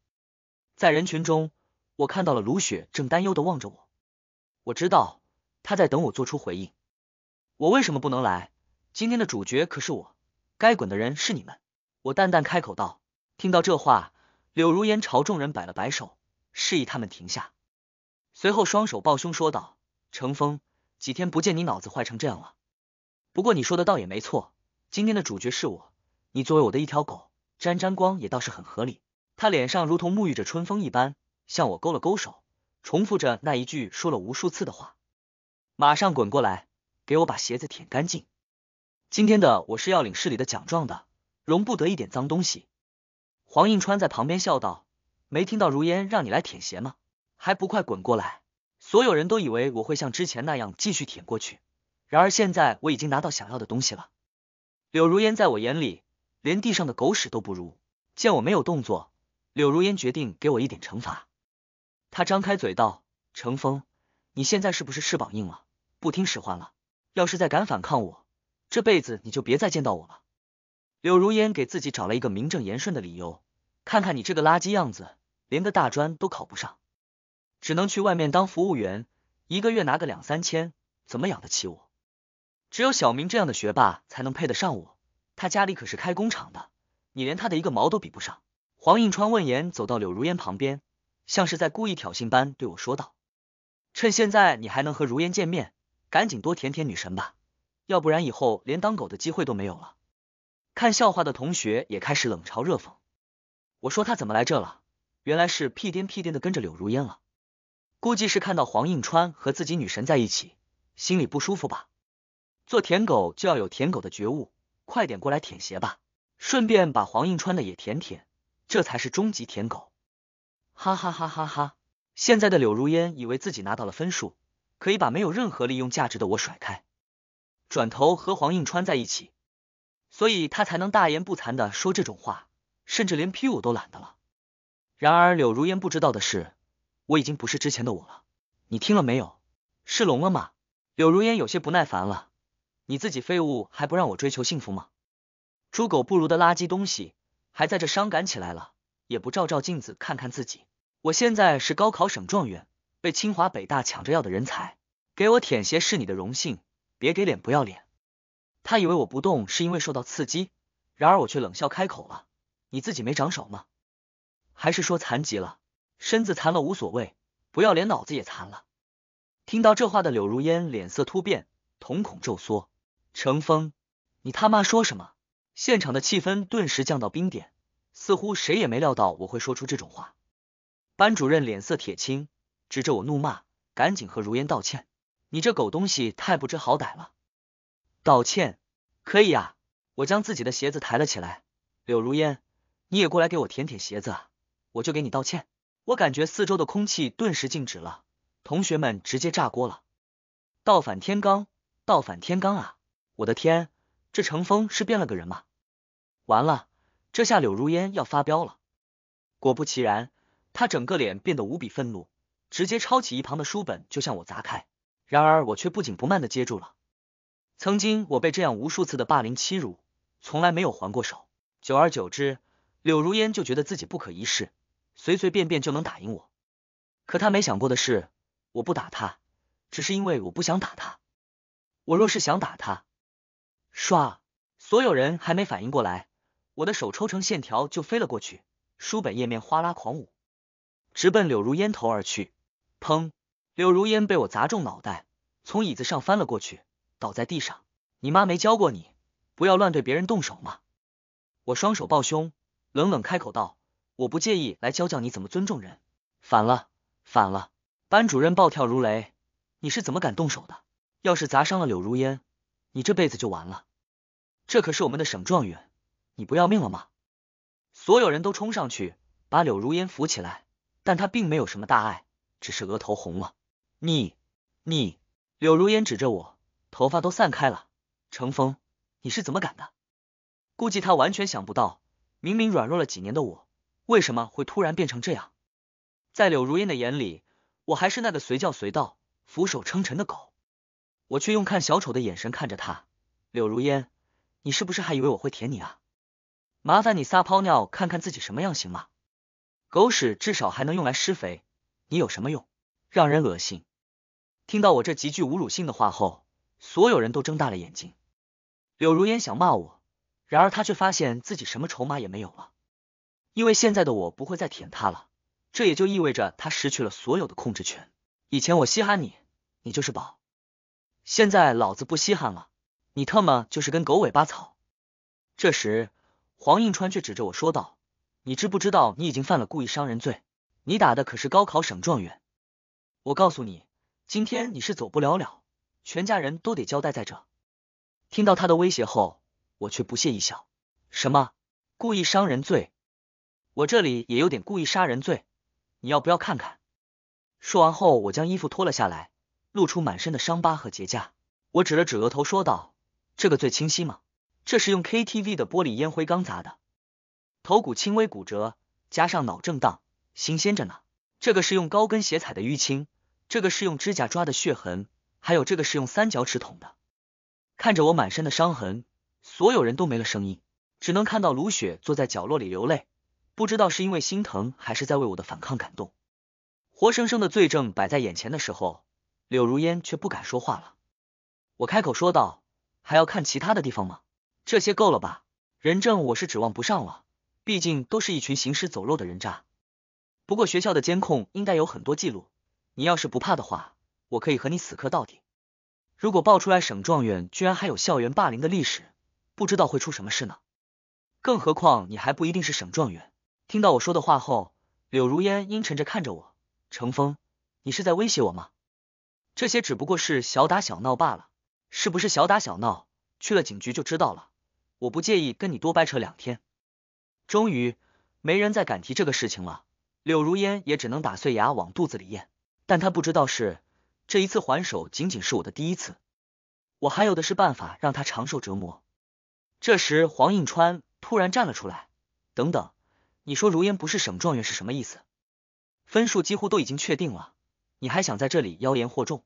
在人群中，我看到了卢雪正担忧的望着我，我知道他在等我做出回应。我为什么不能来？今天的主角可是我，该滚的人是你们。我淡淡开口道：“听到这话，柳如烟朝众人摆了摆手，示意他们停下。随后双手抱胸说道：‘程峰，几天不见，你脑子坏成这样了。不过你说的倒也没错，今天的主角是我，你作为我的一条狗，沾沾光也倒是很合理。’他脸上如同沐浴着春风一般，向我勾了勾手，重复着那一句说了无数次的话：‘马上滚过来，给我把鞋子舔干净。今天的我是要领市里的奖状的。’”容不得一点脏东西，黄印川在旁边笑道：“没听到如烟让你来舔鞋吗？还不快滚过来！”所有人都以为我会像之前那样继续舔过去，然而现在我已经拿到想要的东西了。柳如烟在我眼里连地上的狗屎都不如。见我没有动作，柳如烟决定给我一点惩罚。他张开嘴道：“程峰，你现在是不是翅膀硬了，不听使唤了？要是再敢反抗我，这辈子你就别再见到我了。”柳如烟给自己找了一个名正言顺的理由，看看你这个垃圾样子，连个大专都考不上，只能去外面当服务员，一个月拿个两三千，怎么养得起我？只有小明这样的学霸才能配得上我，他家里可是开工厂的，你连他的一个毛都比不上。黄应川闻言走到柳如烟旁边，像是在故意挑衅般对我说道：“趁现在你还能和如烟见面，赶紧多舔舔女神吧，要不然以后连当狗的机会都没有了。”看笑话的同学也开始冷嘲热讽。我说他怎么来这了？原来是屁颠屁颠的跟着柳如烟了。估计是看到黄应川和自己女神在一起，心里不舒服吧。做舔狗就要有舔狗的觉悟，快点过来舔鞋吧，顺便把黄应川的也舔舔，这才是终极舔狗。哈哈哈哈哈！现在的柳如烟以为自己拿到了分数，可以把没有任何利用价值的我甩开，转头和黄应川在一起。所以他才能大言不惭的说这种话，甚至连批我都懒得了。然而柳如烟不知道的是，我已经不是之前的我了。你听了没有？是聋了吗？柳如烟有些不耐烦了，你自己废物还不让我追求幸福吗？猪狗不如的垃圾东西，还在这伤感起来了，也不照照镜子看看自己。我现在是高考省状元，被清华北大抢着要的人才，给我舔鞋是你的荣幸，别给脸不要脸。他以为我不动是因为受到刺激，然而我却冷笑开口了：“你自己没长手吗？还是说残疾了？身子残了无所谓，不要连脑子也残了。”听到这话的柳如烟脸色突变，瞳孔骤缩。程峰，你他妈说什么？现场的气氛顿时降到冰点，似乎谁也没料到我会说出这种话。班主任脸色铁青，指着我怒骂：“赶紧和如烟道歉！你这狗东西，太不知好歹了！”道歉可以呀，我将自己的鞋子抬了起来。柳如烟，你也过来给我舔舔鞋子啊，我就给你道歉。我感觉四周的空气顿时静止了，同学们直接炸锅了。倒反天罡，倒反天罡啊！我的天，这程风是变了个人吗？完了，这下柳如烟要发飙了。果不其然，他整个脸变得无比愤怒，直接抄起一旁的书本就向我砸开。然而我却不紧不慢的接住了。曾经我被这样无数次的霸凌欺辱，从来没有还过手。久而久之，柳如烟就觉得自己不可一世，随随便便就能打赢我。可他没想过的是，我不打他，只是因为我不想打他。我若是想打他，唰！所有人还没反应过来，我的手抽成线条就飞了过去，书本页面哗啦狂舞，直奔柳如烟头而去。砰！柳如烟被我砸中脑袋，从椅子上翻了过去。倒在地上，你妈没教过你不要乱对别人动手吗？我双手抱胸，冷冷开口道：“我不介意来教教你怎么尊重人。”反了反了！班主任暴跳如雷：“你是怎么敢动手的？要是砸伤了柳如烟，你这辈子就完了！这可是我们的省状元，你不要命了吗？”所有人都冲上去把柳如烟扶起来，但她并没有什么大碍，只是额头红了。你，你，柳如烟指着我。头发都散开了，程峰，你是怎么敢的？估计他完全想不到，明明软弱了几年的我，为什么会突然变成这样。在柳如烟的眼里，我还是那个随叫随到、俯首称臣的狗，我却用看小丑的眼神看着他。柳如烟，你是不是还以为我会舔你啊？麻烦你撒泡尿看看自己什么样行吗？狗屎至少还能用来施肥，你有什么用？让人恶心。听到我这极具侮辱性的话后。所有人都睁大了眼睛，柳如烟想骂我，然而他却发现自己什么筹码也没有了，因为现在的我不会再舔他了，这也就意味着他失去了所有的控制权。以前我稀罕你，你就是宝，现在老子不稀罕了，你特么就是根狗尾巴草。这时，黄应川却指着我说道：“你知不知道你已经犯了故意伤人罪？你打的可是高考省状元！我告诉你，今天你是走不了了。”全家人都得交代在这。听到他的威胁后，我却不屑一笑。什么故意伤人罪？我这里也有点故意杀人罪，你要不要看看？说完后，我将衣服脱了下来，露出满身的伤疤和结痂。我指了指额头，说道：“这个最清晰吗？这是用 K T V 的玻璃烟灰缸砸的，头骨轻微骨折，加上脑震荡，新鲜着呢。这个是用高跟鞋踩的淤青，这个是用指甲抓的血痕。”还有这个是用三角尺捅的，看着我满身的伤痕，所有人都没了声音，只能看到卢雪坐在角落里流泪，不知道是因为心疼还是在为我的反抗感动。活生生的罪证摆在眼前的时候，柳如烟却不敢说话了。我开口说道：“还要看其他的地方吗？这些够了吧？人证我是指望不上了，毕竟都是一群行尸走肉的人渣。不过学校的监控应该有很多记录，你要是不怕的话。”我可以和你死磕到底。如果爆出来省状元居然还有校园霸凌的历史，不知道会出什么事呢？更何况你还不一定是省状元。听到我说的话后，柳如烟阴沉着看着我，程峰，你是在威胁我吗？这些只不过是小打小闹罢了，是不是小打小闹？去了警局就知道了。我不介意跟你多掰扯两天。终于，没人再敢提这个事情了。柳如烟也只能打碎牙往肚子里咽，但她不知道是。这一次还手仅仅是我的第一次，我还有的是办法让他长受折磨。这时黄应川突然站了出来：“等等，你说如烟不是省状元是什么意思？分数几乎都已经确定了，你还想在这里妖言惑众？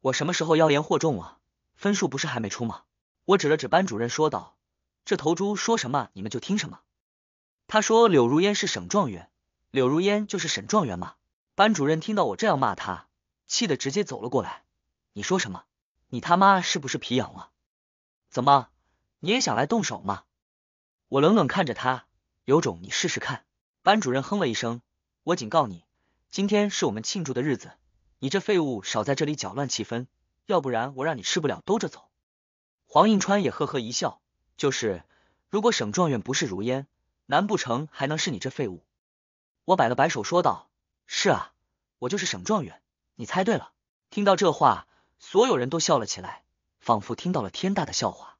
我什么时候妖言惑众了？分数不是还没出吗？”我指了指班主任说道：“这头猪说什么你们就听什么。”他说柳如烟是省状元，柳如烟就是省状元嘛？班主任听到我这样骂他。气得直接走了过来。你说什么？你他妈是不是皮痒了？怎么，你也想来动手吗？我冷冷看着他，有种你试试看。班主任哼了一声，我警告你，今天是我们庆祝的日子，你这废物少在这里搅乱气氛，要不然我让你吃不了兜着走。黄应川也呵呵一笑，就是如果省状元不是如烟，难不成还能是你这废物？我摆了摆手说道：“是啊，我就是省状元。”你猜对了，听到这话，所有人都笑了起来，仿佛听到了天大的笑话。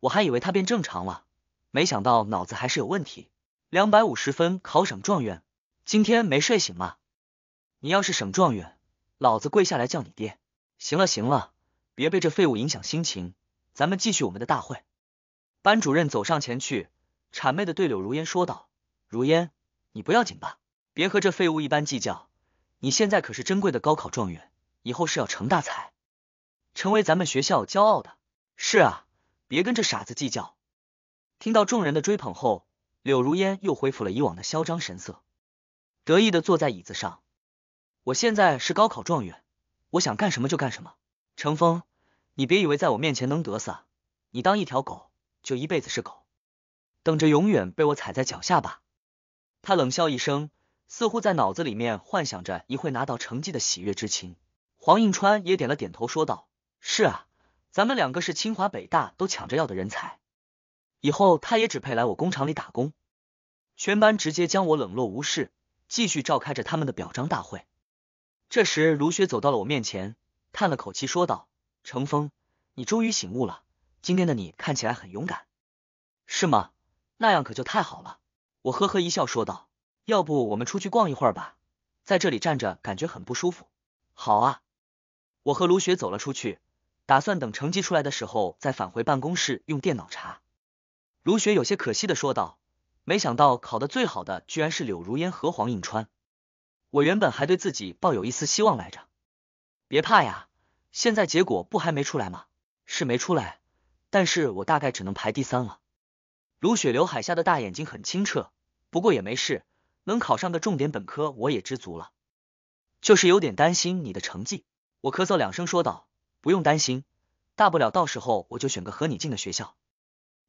我还以为他变正常了，没想到脑子还是有问题。两百五十分考省状元，今天没睡醒吗？你要是省状元，老子跪下来叫你爹！行了行了，别被这废物影响心情，咱们继续我们的大会。班主任走上前去，谄媚的对柳如烟说道：“如烟，你不要紧吧？别和这废物一般计较。”你现在可是珍贵的高考状元，以后是要成大才，成为咱们学校骄傲的。是啊，别跟这傻子计较。听到众人的追捧后，柳如烟又恢复了以往的嚣张神色，得意的坐在椅子上。我现在是高考状元，我想干什么就干什么。程峰，你别以为在我面前能得瑟，你当一条狗就一辈子是狗，等着永远被我踩在脚下吧。他冷笑一声。似乎在脑子里面幻想着一会拿到成绩的喜悦之情。黄应川也点了点头，说道：“是啊，咱们两个是清华北大都抢着要的人才，以后他也只配来我工厂里打工。”全班直接将我冷落无视，继续召开着他们的表彰大会。这时，卢雪走到了我面前，叹了口气说道：“程峰，你终于醒悟了。今天的你看起来很勇敢，是吗？那样可就太好了。”我呵呵一笑说道。要不我们出去逛一会儿吧，在这里站着感觉很不舒服。好啊，我和卢雪走了出去，打算等成绩出来的时候再返回办公室用电脑查。卢雪有些可惜的说道：“没想到考的最好的居然是柳如烟和黄映川，我原本还对自己抱有一丝希望来着。”别怕呀，现在结果不还没出来吗？是没出来，但是我大概只能排第三了。卢雪刘海下的大眼睛很清澈，不过也没事。能考上个重点本科，我也知足了。就是有点担心你的成绩。我咳嗽两声说道：“不用担心，大不了到时候我就选个和你进的学校，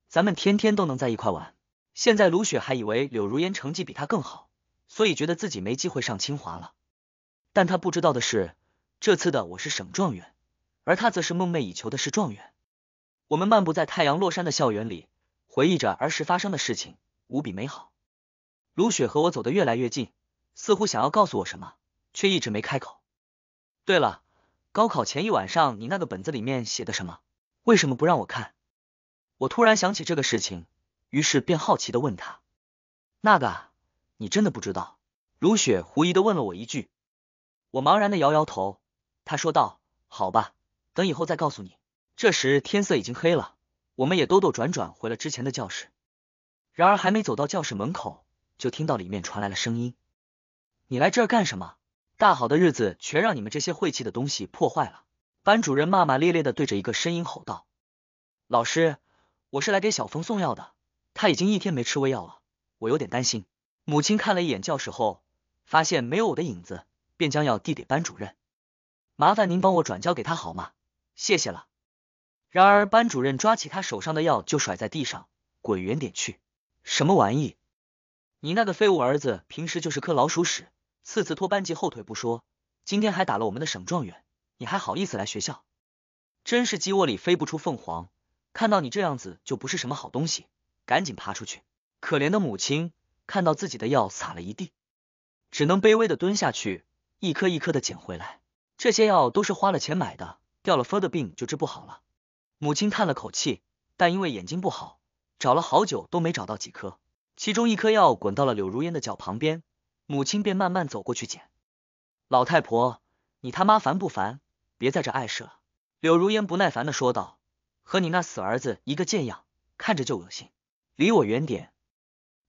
咱们天天都能在一块玩。”现在卢雪还以为柳如烟成绩比她更好，所以觉得自己没机会上清华了。但他不知道的是，这次的我是省状元，而他则是梦寐以求的是状元。我们漫步在太阳落山的校园里，回忆着儿时发生的事情，无比美好。卢雪和我走得越来越近，似乎想要告诉我什么，却一直没开口。对了，高考前一晚上，你那个本子里面写的什么？为什么不让我看？我突然想起这个事情，于是便好奇的问他：“那个，你真的不知道？”卢雪狐疑的问了我一句，我茫然的摇摇头。他说道：“好吧，等以后再告诉你。”这时天色已经黑了，我们也兜兜转转回了之前的教室。然而还没走到教室门口。就听到里面传来了声音：“你来这儿干什么？大好的日子全让你们这些晦气的东西破坏了！”班主任骂骂咧咧的对着一个身影吼道：“老师，我是来给小峰送药的，他已经一天没吃胃药了，我有点担心。”母亲看了一眼教室后，发现没有我的影子，便将药递给班主任：“麻烦您帮我转交给他好吗？谢谢了。”然而班主任抓起他手上的药就甩在地上：“滚远点去！什么玩意！”你那个废物儿子，平时就是颗老鼠屎，次次拖班级后腿不说，今天还打了我们的省状元，你还好意思来学校？真是鸡窝里飞不出凤凰，看到你这样子就不是什么好东西，赶紧爬出去！可怜的母亲看到自己的药撒了一地，只能卑微的蹲下去，一颗一颗的捡回来。这些药都是花了钱买的，掉了分的病就治不好了。母亲叹了口气，但因为眼睛不好，找了好久都没找到几颗。其中一颗药滚到了柳如烟的脚旁边，母亲便慢慢走过去捡。老太婆，你他妈烦不烦？别在这碍事了！柳如烟不耐烦的说道：“和你那死儿子一个贱样，看着就恶心，离我远点！”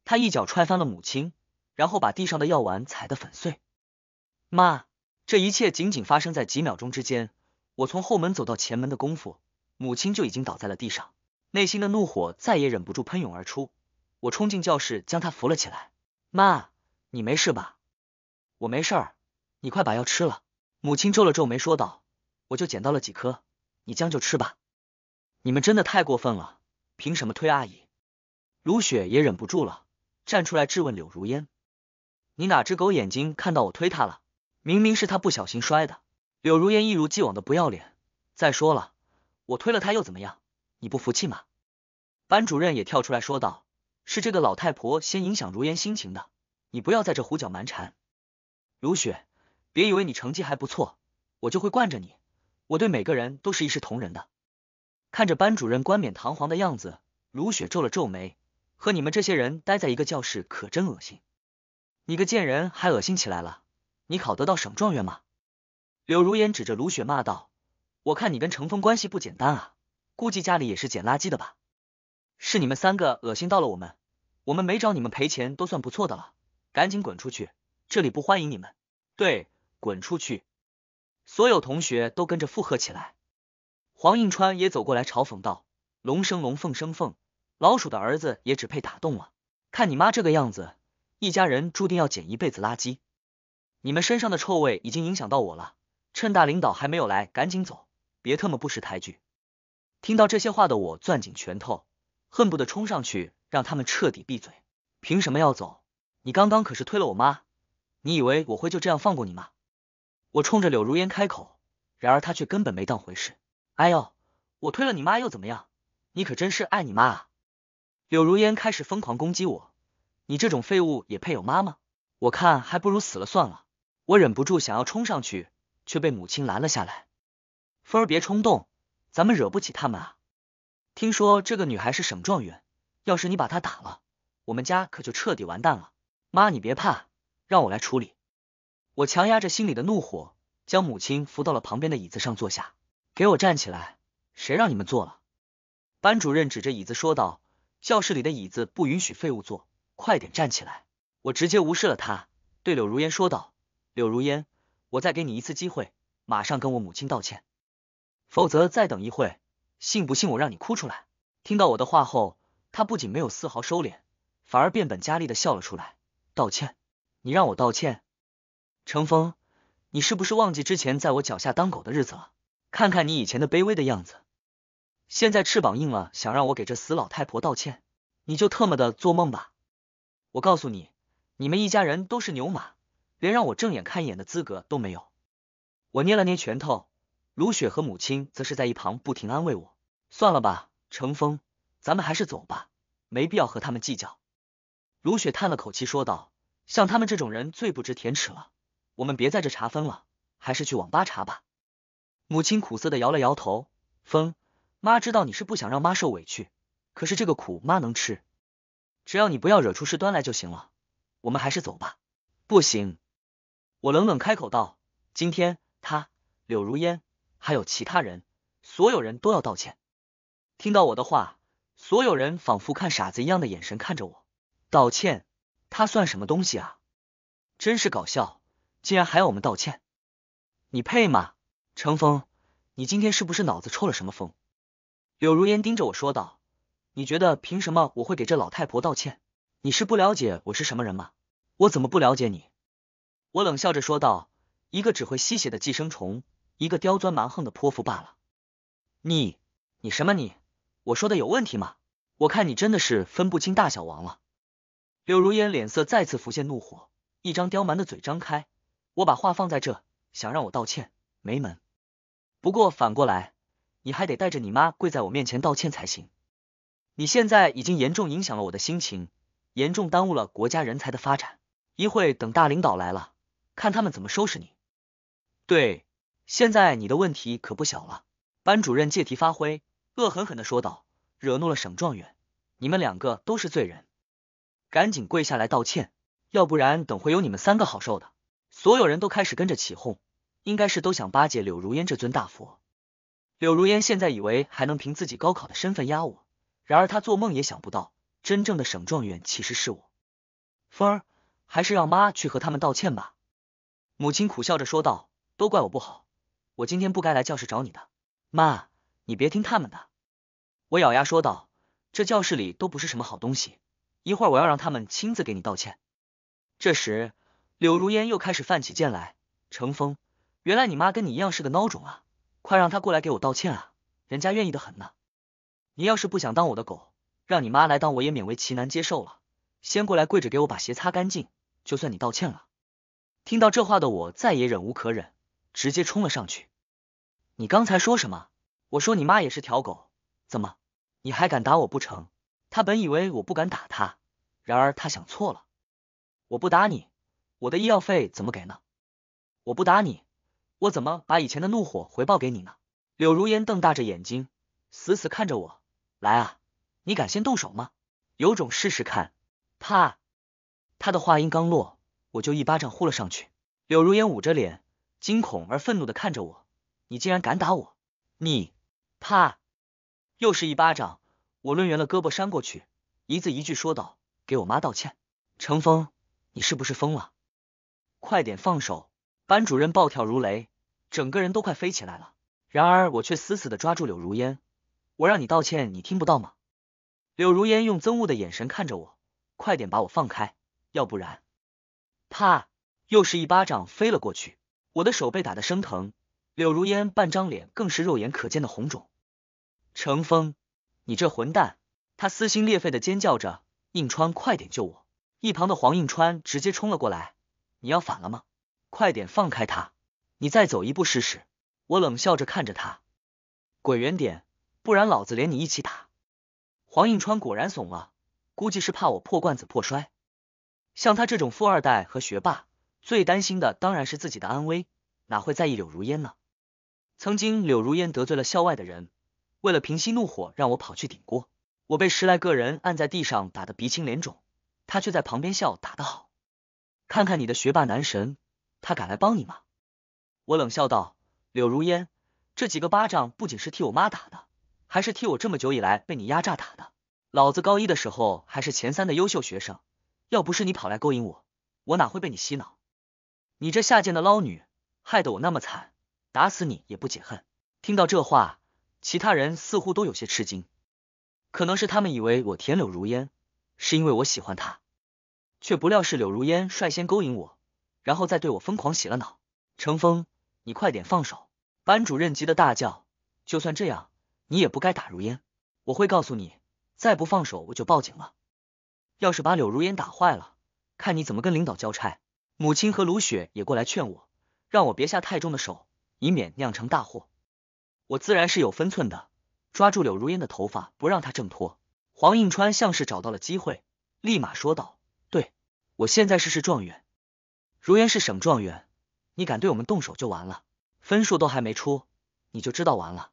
他一脚踹翻了母亲，然后把地上的药丸踩得粉碎。妈，这一切仅仅发生在几秒钟之间。我从后门走到前门的功夫，母亲就已经倒在了地上。内心的怒火再也忍不住喷涌而出。我冲进教室，将她扶了起来。妈，你没事吧？我没事儿，你快把药吃了。母亲皱了皱眉，说道：“我就捡到了几颗，你将就吃吧。”你们真的太过分了，凭什么推阿姨？卢雪也忍不住了，站出来质问柳如烟：“你哪只狗眼睛看到我推她了？明明是她不小心摔的。”柳如烟一如既往的不要脸。再说了，我推了她又怎么样？你不服气吗？班主任也跳出来说道。是这个老太婆先影响如烟心情的，你不要在这胡搅蛮缠。如雪，别以为你成绩还不错，我就会惯着你。我对每个人都是一视同仁的。看着班主任冠冕堂皇的样子，如雪皱了皱眉，和你们这些人待在一个教室可真恶心。你个贱人还恶心起来了？你考得到省状元吗？柳如烟指着卢雪骂道：“我看你跟程峰关系不简单啊，估计家里也是捡垃圾的吧。”是你们三个恶心到了我们，我们没找你们赔钱都算不错的了，赶紧滚出去，这里不欢迎你们。对，滚出去！所有同学都跟着附和起来。黄应川也走过来嘲讽道：“龙生龙，凤生凤，老鼠的儿子也只配打洞了。看你妈这个样子，一家人注定要捡一辈子垃圾。你们身上的臭味已经影响到我了，趁大领导还没有来，赶紧走，别特么不识抬举。”听到这些话的我攥紧拳头。恨不得冲上去让他们彻底闭嘴！凭什么要走？你刚刚可是推了我妈，你以为我会就这样放过你吗？我冲着柳如烟开口，然而她却根本没当回事。哎呦，我推了你妈又怎么样？你可真是爱你妈啊！柳如烟开始疯狂攻击我，你这种废物也配有妈吗？我看还不如死了算了。我忍不住想要冲上去，却被母亲拦了下来。芬儿别冲动，咱们惹不起他们啊。听说这个女孩是省状元，要是你把她打了，我们家可就彻底完蛋了。妈，你别怕，让我来处理。我强压着心里的怒火，将母亲扶到了旁边的椅子上坐下。给我站起来，谁让你们坐了？班主任指着椅子说道：“教室里的椅子不允许废物坐，快点站起来！”我直接无视了他，对柳如烟说道：“柳如烟，我再给你一次机会，马上跟我母亲道歉，否则再等一会。”信不信我让你哭出来？听到我的话后，他不仅没有丝毫收敛，反而变本加厉的笑了出来。道歉？你让我道歉？程峰，你是不是忘记之前在我脚下当狗的日子了？看看你以前的卑微的样子，现在翅膀硬了，想让我给这死老太婆道歉？你就特么的做梦吧！我告诉你，你们一家人都是牛马，连让我正眼看一眼的资格都没有。我捏了捏拳头，卢雪和母亲则是在一旁不停安慰我。算了吧，程风，咱们还是走吧，没必要和他们计较。卢雪叹了口气说道：“像他们这种人最不知廉耻了，我们别在这查分了，还是去网吧查吧。”母亲苦涩的摇了摇头：“风，妈知道你是不想让妈受委屈，可是这个苦妈能吃，只要你不要惹出事端来就行了。我们还是走吧。”不行，我冷冷开口道：“今天他、柳如烟还有其他人，所有人都要道歉。”听到我的话，所有人仿佛看傻子一样的眼神看着我道歉，他算什么东西啊？真是搞笑，竟然还要我们道歉，你配吗？程峰，你今天是不是脑子抽了什么风？柳如烟盯着我说道：“你觉得凭什么我会给这老太婆道歉？你是不了解我是什么人吗？我怎么不了解你？”我冷笑着说道：“一个只会吸血的寄生虫，一个刁钻蛮横的泼妇罢了。”你，你什么你？我说的有问题吗？我看你真的是分不清大小王了。柳如烟脸色再次浮现怒火，一张刁蛮的嘴张开。我把话放在这，想让我道歉，没门。不过反过来，你还得带着你妈跪在我面前道歉才行。你现在已经严重影响了我的心情，严重耽误了国家人才的发展。一会等大领导来了，看他们怎么收拾你。对，现在你的问题可不小了。班主任借题发挥。恶狠狠的说道：“惹怒了省状元，你们两个都是罪人，赶紧跪下来道歉，要不然等会有你们三个好受的。”所有人都开始跟着起哄，应该是都想巴结柳如烟这尊大佛。柳如烟现在以为还能凭自己高考的身份压我，然而她做梦也想不到，真正的省状元其实是我。风儿，还是让妈去和他们道歉吧。”母亲苦笑着说道：“都怪我不好，我今天不该来教室找你的。”妈。你别听他们的，我咬牙说道，这教室里都不是什么好东西，一会儿我要让他们亲自给你道歉。这时，柳如烟又开始犯起贱来，程峰，原来你妈跟你一样是个孬种啊，快让她过来给我道歉啊，人家愿意的很呢。你要是不想当我的狗，让你妈来当我也勉为其难接受了，先过来跪着给我把鞋擦干净，就算你道歉了。听到这话的我再也忍无可忍，直接冲了上去，你刚才说什么？我说你妈也是条狗，怎么你还敢打我不成？他本以为我不敢打他，然而他想错了。我不打你，我的医药费怎么给呢？我不打你，我怎么把以前的怒火回报给你呢？柳如烟瞪大着眼睛，死死看着我。来啊，你敢先动手吗？有种试试看。怕他的话音刚落，我就一巴掌呼了上去。柳如烟捂着脸，惊恐而愤怒的看着我。你竟然敢打我！你。怕，又是一巴掌，我抡圆了胳膊扇过去，一字一句说道：“给我妈道歉，程峰，你是不是疯了？快点放手！”班主任暴跳如雷，整个人都快飞起来了。然而我却死死的抓住柳如烟，我让你道歉，你听不到吗？柳如烟用憎恶的眼神看着我，快点把我放开，要不然，啪！又是一巴掌飞了过去，我的手被打得生疼，柳如烟半张脸更是肉眼可见的红肿。程峰，你这混蛋！他撕心裂肺的尖叫着，应川，快点救我！一旁的黄应川直接冲了过来，你要反了吗？快点放开他！你再走一步试试！我冷笑着看着他，滚远点，不然老子连你一起打！黄应川果然怂了，估计是怕我破罐子破摔。像他这种富二代和学霸，最担心的当然是自己的安危，哪会在意柳如烟呢？曾经柳如烟得罪了校外的人。为了平息怒火，让我跑去顶锅，我被十来个人按在地上打得鼻青脸肿，他却在旁边笑，打得好，看看你的学霸男神，他敢来帮你吗？我冷笑道：“柳如烟，这几个巴掌不仅是替我妈打的，还是替我这么久以来被你压榨打的。老子高一的时候还是前三的优秀学生，要不是你跑来勾引我，我哪会被你洗脑？你这下贱的捞女，害得我那么惨，打死你也不解恨。”听到这话。其他人似乎都有些吃惊，可能是他们以为我舔柳如烟，是因为我喜欢他，却不料是柳如烟率先勾引我，然后再对我疯狂洗了脑。程峰，你快点放手！班主任急得大叫，就算这样，你也不该打如烟。我会告诉你，再不放手我就报警了。要是把柳如烟打坏了，看你怎么跟领导交差。母亲和卢雪也过来劝我，让我别下太重的手，以免酿成大祸。我自然是有分寸的，抓住柳如烟的头发不让她挣脱。黄应川像是找到了机会，立马说道：“对我现在是试状元，如烟是省状元，你敢对我们动手就完了，分数都还没出，你就知道完了。”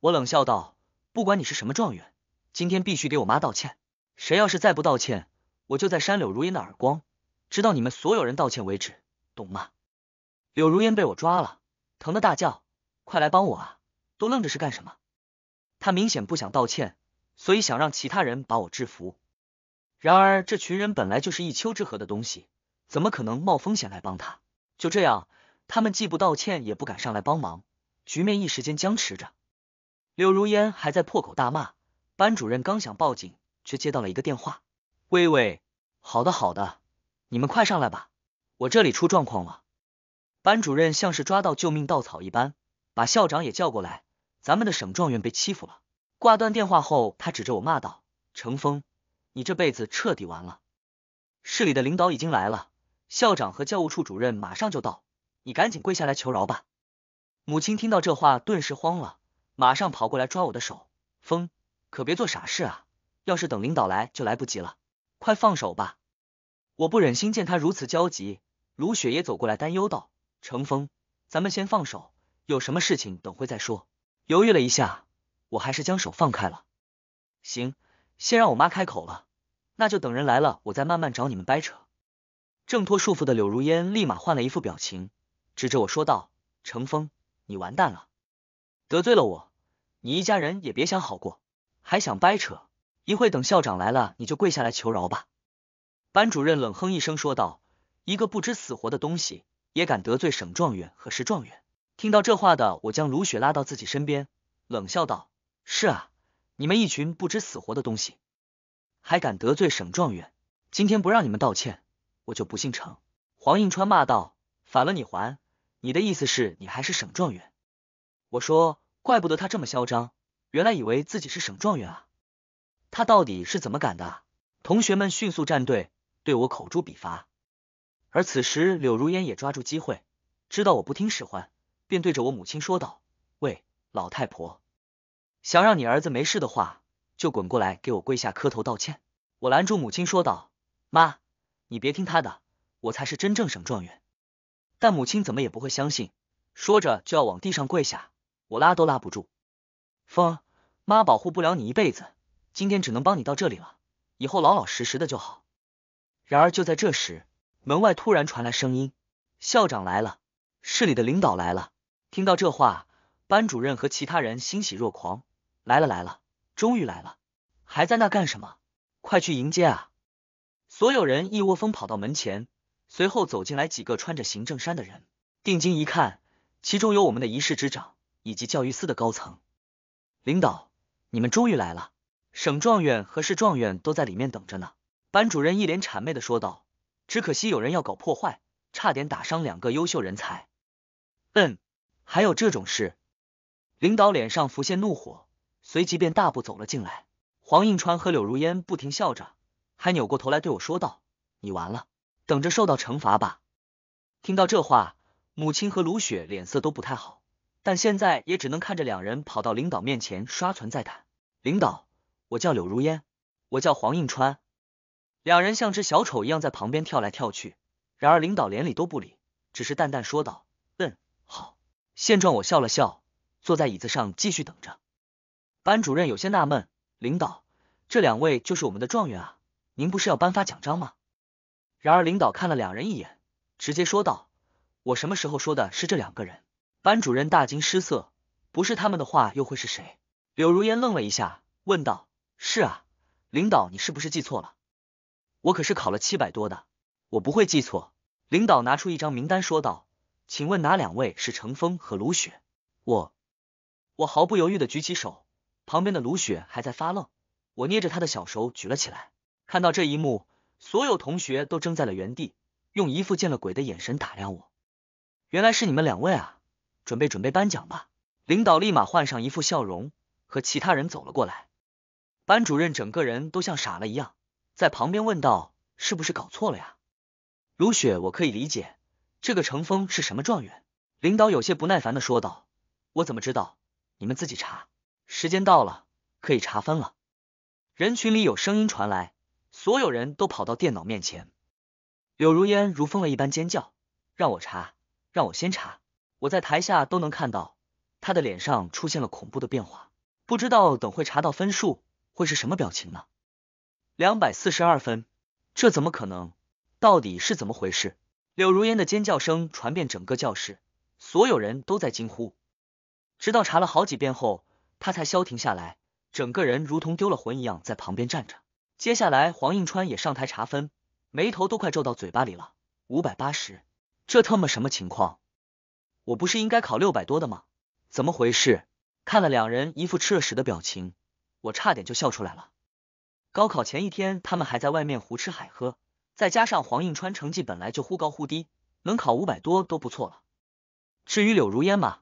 我冷笑道：“不管你是什么状元，今天必须给我妈道歉，谁要是再不道歉，我就再扇柳如烟的耳光，直到你们所有人道歉为止，懂吗？”柳如烟被我抓了，疼得大叫：“快来帮我啊！”都愣着是干什么？他明显不想道歉，所以想让其他人把我制服。然而这群人本来就是一丘之貉的东西，怎么可能冒风险来帮他？就这样，他们既不道歉，也不敢上来帮忙，局面一时间僵持着。柳如烟还在破口大骂，班主任刚想报警，却接到了一个电话：“喂喂，好的好的，你们快上来吧，我这里出状况了。”班主任像是抓到救命稻草一般，把校长也叫过来。咱们的省状元被欺负了。挂断电话后，他指着我骂道：“程峰，你这辈子彻底完了。”市里的领导已经来了，校长和教务处主任马上就到，你赶紧跪下来求饶吧。母亲听到这话，顿时慌了，马上跑过来抓我的手：“峰，可别做傻事啊！要是等领导来就来不及了，快放手吧。”我不忍心见他如此焦急，卢雪也走过来担忧道：“程峰，咱们先放手，有什么事情等会再说。”犹豫了一下，我还是将手放开了。行，先让我妈开口了，那就等人来了，我再慢慢找你们掰扯。挣脱束缚的柳如烟立马换了一副表情，指着我说道：“程峰，你完蛋了，得罪了我，你一家人也别想好过，还想掰扯？一会等校长来了，你就跪下来求饶吧。”班主任冷哼一声说道：“一个不知死活的东西，也敢得罪省状元和市状元？”听到这话的我，将卢雪拉到自己身边，冷笑道：“是啊，你们一群不知死活的东西，还敢得罪省状元？今天不让你们道歉，我就不姓程。”黄应川骂道：“反了你还？你的意思是，你还是省状元？”我说：“怪不得他这么嚣张，原来以为自己是省状元啊！他到底是怎么敢的？”同学们迅速站队，对我口诛笔伐。而此时，柳如烟也抓住机会，知道我不听使唤。便对着我母亲说道：“喂，老太婆，想让你儿子没事的话，就滚过来给我跪下磕头道歉。”我拦住母亲说道：“妈，你别听他的，我才是真正省状元。”但母亲怎么也不会相信，说着就要往地上跪下，我拉都拉不住。风妈保护不了你一辈子，今天只能帮你到这里了，以后老老实实的就好。然而就在这时，门外突然传来声音：“校长来了，市里的领导来了。”听到这话，班主任和其他人欣喜若狂，来了来了，终于来了！还在那干什么？快去迎接啊！所有人一窝蜂跑到门前，随后走进来几个穿着行政衫的人，定睛一看，其中有我们的仪事之长以及教育司的高层领导。你们终于来了，省状元和市状元都在里面等着呢。班主任一脸谄媚的说道：“只可惜有人要搞破坏，差点打伤两个优秀人才。”嗯。还有这种事！领导脸上浮现怒火，随即便大步走了进来。黄应川和柳如烟不停笑着，还扭过头来对我说道：“你完了，等着受到惩罚吧！”听到这话，母亲和卢雪脸色都不太好，但现在也只能看着两人跑到领导面前刷存在感。领导，我叫柳如烟，我叫黄应川。两人像只小丑一样在旁边跳来跳去，然而领导连理都不理，只是淡淡说道。现状，我笑了笑，坐在椅子上继续等着。班主任有些纳闷，领导，这两位就是我们的状元啊？您不是要颁发奖章吗？然而，领导看了两人一眼，直接说道：“我什么时候说的是这两个人？”班主任大惊失色，不是他们的话又会是谁？柳如烟愣了一下，问道：“是啊，领导，你是不是记错了？我可是考了七百多的，我不会记错。”领导拿出一张名单，说道。请问哪两位是程峰和卢雪？我我毫不犹豫的举起手，旁边的卢雪还在发愣，我捏着她的小手举了起来。看到这一幕，所有同学都怔在了原地，用一副见了鬼的眼神打量我。原来是你们两位啊！准备准备颁奖吧。领导立马换上一副笑容，和其他人走了过来。班主任整个人都像傻了一样，在旁边问道：“是不是搞错了呀？”卢雪，我可以理解。这个程峰是什么状元？领导有些不耐烦的说道：“我怎么知道？你们自己查。时间到了，可以查分了。”人群里有声音传来，所有人都跑到电脑面前。柳如烟如疯了一般尖叫：“让我查，让我先查！我在台下都能看到，他的脸上出现了恐怖的变化。不知道等会查到分数会是什么表情呢？”两百四十二分，这怎么可能？到底是怎么回事？柳如烟的尖叫声传遍整个教室，所有人都在惊呼。直到查了好几遍后，他才消停下来，整个人如同丢了魂一样在旁边站着。接下来，黄应川也上台查分，眉头都快皱到嘴巴里了。五百八十，这特么什么情况？我不是应该考六百多的吗？怎么回事？看了两人一副吃了屎的表情，我差点就笑出来了。高考前一天，他们还在外面胡吃海喝。再加上黄应川成绩本来就忽高忽低，能考五百多都不错了。至于柳如烟嘛，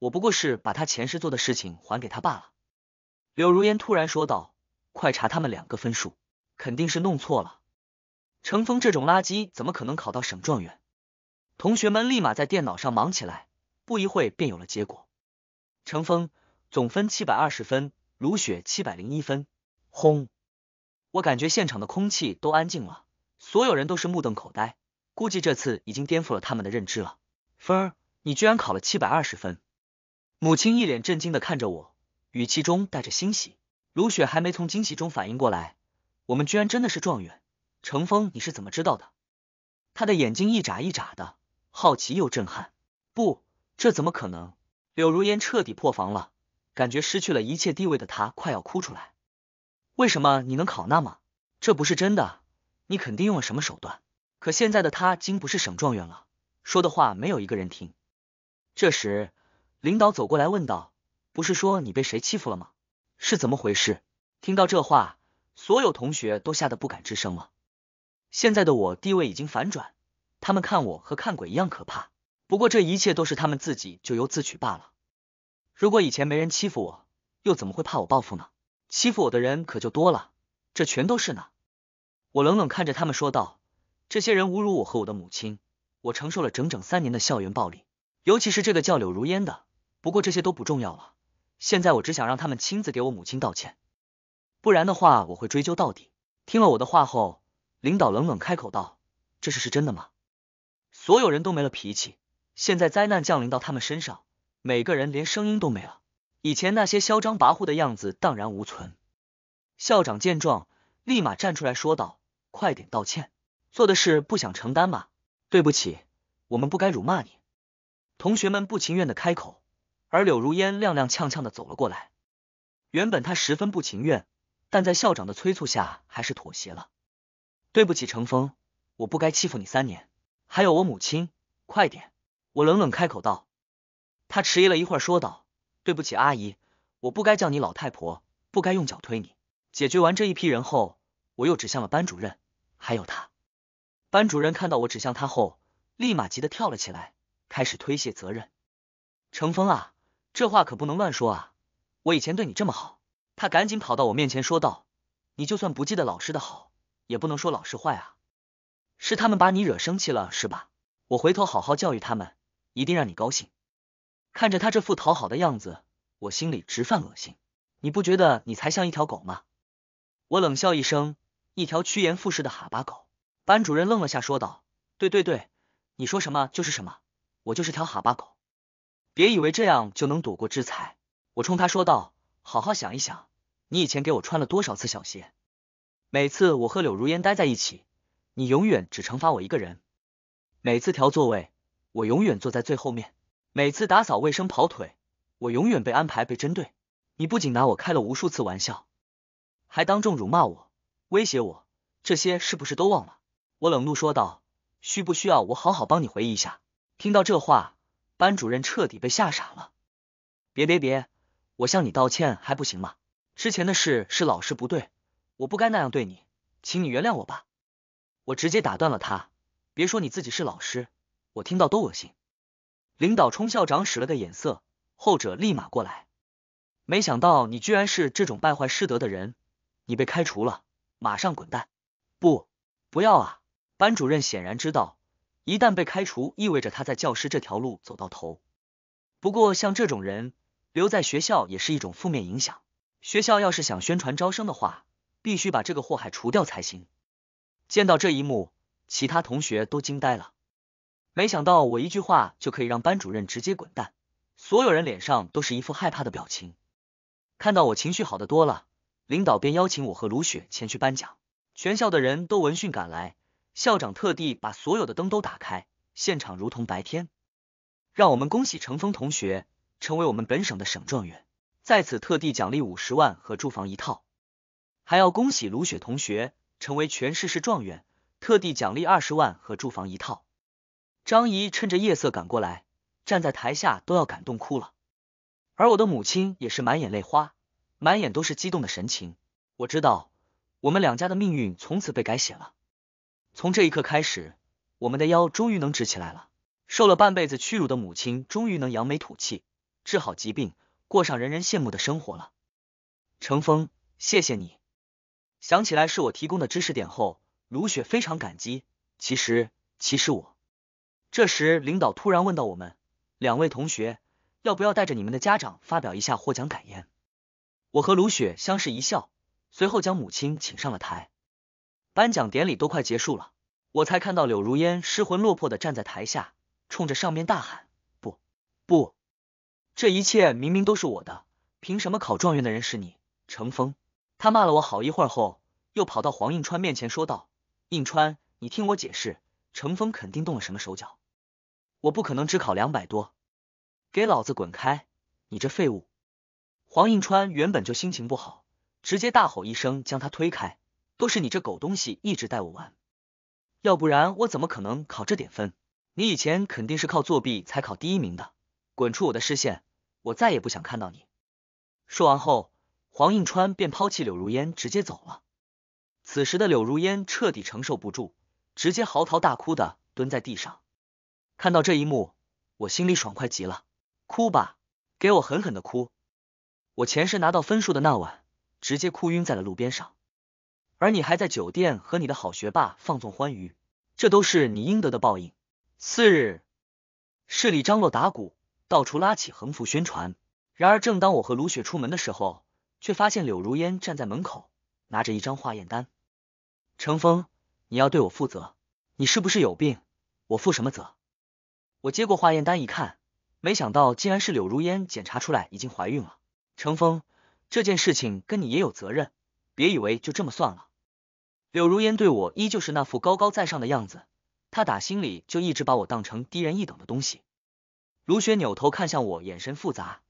我不过是把她前世做的事情还给他罢了。柳如烟突然说道：“快查他们两个分数，肯定是弄错了。程峰这种垃圾怎么可能考到省状元？”同学们立马在电脑上忙起来，不一会便有了结果。程峰总分七百二十分，卢雪七百零一分。轰！我感觉现场的空气都安静了。所有人都是目瞪口呆，估计这次已经颠覆了他们的认知了。芬儿，你居然考了七百二十分！母亲一脸震惊的看着我，语气中带着欣喜。卢雪还没从惊喜中反应过来，我们居然真的是状元！程峰，你是怎么知道的？他的眼睛一眨一眨的，好奇又震撼。不，这怎么可能？柳如烟彻底破防了，感觉失去了一切地位的她快要哭出来。为什么你能考那么？这不是真的！你肯定用了什么手段？可现在的他，竟不是省状元了，说的话没有一个人听。这时，领导走过来问道：“不是说你被谁欺负了吗？是怎么回事？”听到这话，所有同学都吓得不敢吱声了。现在的我地位已经反转，他们看我和看鬼一样可怕。不过这一切都是他们自己咎由自取罢了。如果以前没人欺负我，又怎么会怕我报复呢？欺负我的人可就多了，这全都是呢。我冷冷看着他们说道：“这些人侮辱我和我的母亲，我承受了整整三年的校园暴力，尤其是这个叫柳如烟的。不过这些都不重要了，现在我只想让他们亲自给我母亲道歉，不然的话我会追究到底。”听了我的话后，领导冷冷开口道：“这事是真的吗？”所有人都没了脾气，现在灾难降临到他们身上，每个人连声音都没了，以前那些嚣张跋扈的样子荡然无存。校长见状，立马站出来说道。快点道歉！做的事不想承担吗？对不起，我们不该辱骂你。同学们不情愿的开口，而柳如烟踉踉跄跄的走了过来。原本他十分不情愿，但在校长的催促下，还是妥协了。对不起，程峰，我不该欺负你三年。还有我母亲，快点！我冷冷开口道。他迟疑了一会儿，说道：“对不起，阿姨，我不该叫你老太婆，不该用脚推你。”解决完这一批人后，我又指向了班主任。还有他，班主任看到我指向他后，立马急得跳了起来，开始推卸责任。程峰啊，这话可不能乱说啊！我以前对你这么好，他赶紧跑到我面前说道：“你就算不记得老师的好，也不能说老师坏啊！是他们把你惹生气了是吧？我回头好好教育他们，一定让你高兴。”看着他这副讨好的样子，我心里直犯恶心。你不觉得你才像一条狗吗？我冷笑一声。一条趋炎附势的哈巴狗。班主任愣了下，说道：“对对对，你说什么就是什么，我就是条哈巴狗。别以为这样就能躲过制裁。”我冲他说道：“好好想一想，你以前给我穿了多少次小鞋？每次我和柳如烟待在一起，你永远只惩罚我一个人；每次调座位，我永远坐在最后面；每次打扫卫生跑腿，我永远被安排被针对。你不仅拿我开了无数次玩笑，还当众辱骂我。”威胁我，这些是不是都忘了？我冷怒说道。需不需要我好好帮你回忆一下？听到这话，班主任彻底被吓傻了。别别别，我向你道歉还不行吗？之前的事是老师不对，我不该那样对你，请你原谅我吧。我直接打断了他。别说你自己是老师，我听到都恶心。领导冲校长使了个眼色，后者立马过来。没想到你居然是这种败坏师德的人，你被开除了。马上滚蛋！不，不要啊！班主任显然知道，一旦被开除，意味着他在教师这条路走到头。不过，像这种人留在学校也是一种负面影响。学校要是想宣传招生的话，必须把这个祸害除掉才行。见到这一幕，其他同学都惊呆了。没想到我一句话就可以让班主任直接滚蛋，所有人脸上都是一副害怕的表情。看到我情绪好的多了。领导便邀请我和卢雪前去颁奖，全校的人都闻讯赶来。校长特地把所有的灯都打开，现场如同白天。让我们恭喜程峰同学成为我们本省的省状元，在此特地奖励五十万和住房一套；还要恭喜卢雪同学成为全市市状元，特地奖励二十万和住房一套。张姨趁着夜色赶过来，站在台下都要感动哭了，而我的母亲也是满眼泪花。满眼都是激动的神情，我知道我们两家的命运从此被改写了。从这一刻开始，我们的腰终于能直起来了。受了半辈子屈辱的母亲，终于能扬眉吐气，治好疾病，过上人人羡慕的生活了。程峰，谢谢你！想起来是我提供的知识点后，卢雪非常感激。其实，其实我。这时，领导突然问到我们两位同学，要不要带着你们的家长发表一下获奖感言？我和卢雪相视一笑，随后将母亲请上了台。颁奖典礼都快结束了，我才看到柳如烟失魂落魄的站在台下，冲着上面大喊：“不，不，这一切明明都是我的，凭什么考状元的人是你，程峰？”他骂了我好一会儿后，又跑到黄应川面前说道：“应川，你听我解释，程峰肯定动了什么手脚，我不可能只考两百多，给老子滚开，你这废物！”黄应川原本就心情不好，直接大吼一声将他推开。都是你这狗东西一直带我玩，要不然我怎么可能考这点分？你以前肯定是靠作弊才考第一名的！滚出我的视线！我再也不想看到你！说完后，黄应川便抛弃柳如烟，直接走了。此时的柳如烟彻底承受不住，直接嚎啕大哭的蹲在地上。看到这一幕，我心里爽快极了，哭吧，给我狠狠的哭！我前世拿到分数的那晚，直接哭晕在了路边上，而你还在酒店和你的好学霸放纵欢愉，这都是你应得的报应。次日，市里张罗打鼓，到处拉起横幅宣传。然而，正当我和卢雪出门的时候，却发现柳如烟站在门口，拿着一张化验单。程峰，你要对我负责，你是不是有病？我负什么责？我接过化验单一看，没想到竟然是柳如烟检查出来已经怀孕了。程峰，这件事情跟你也有责任，别以为就这么算了。柳如烟对我依旧是那副高高在上的样子，她打心里就一直把我当成低人一等的东西。卢雪扭头看向我，眼神复杂，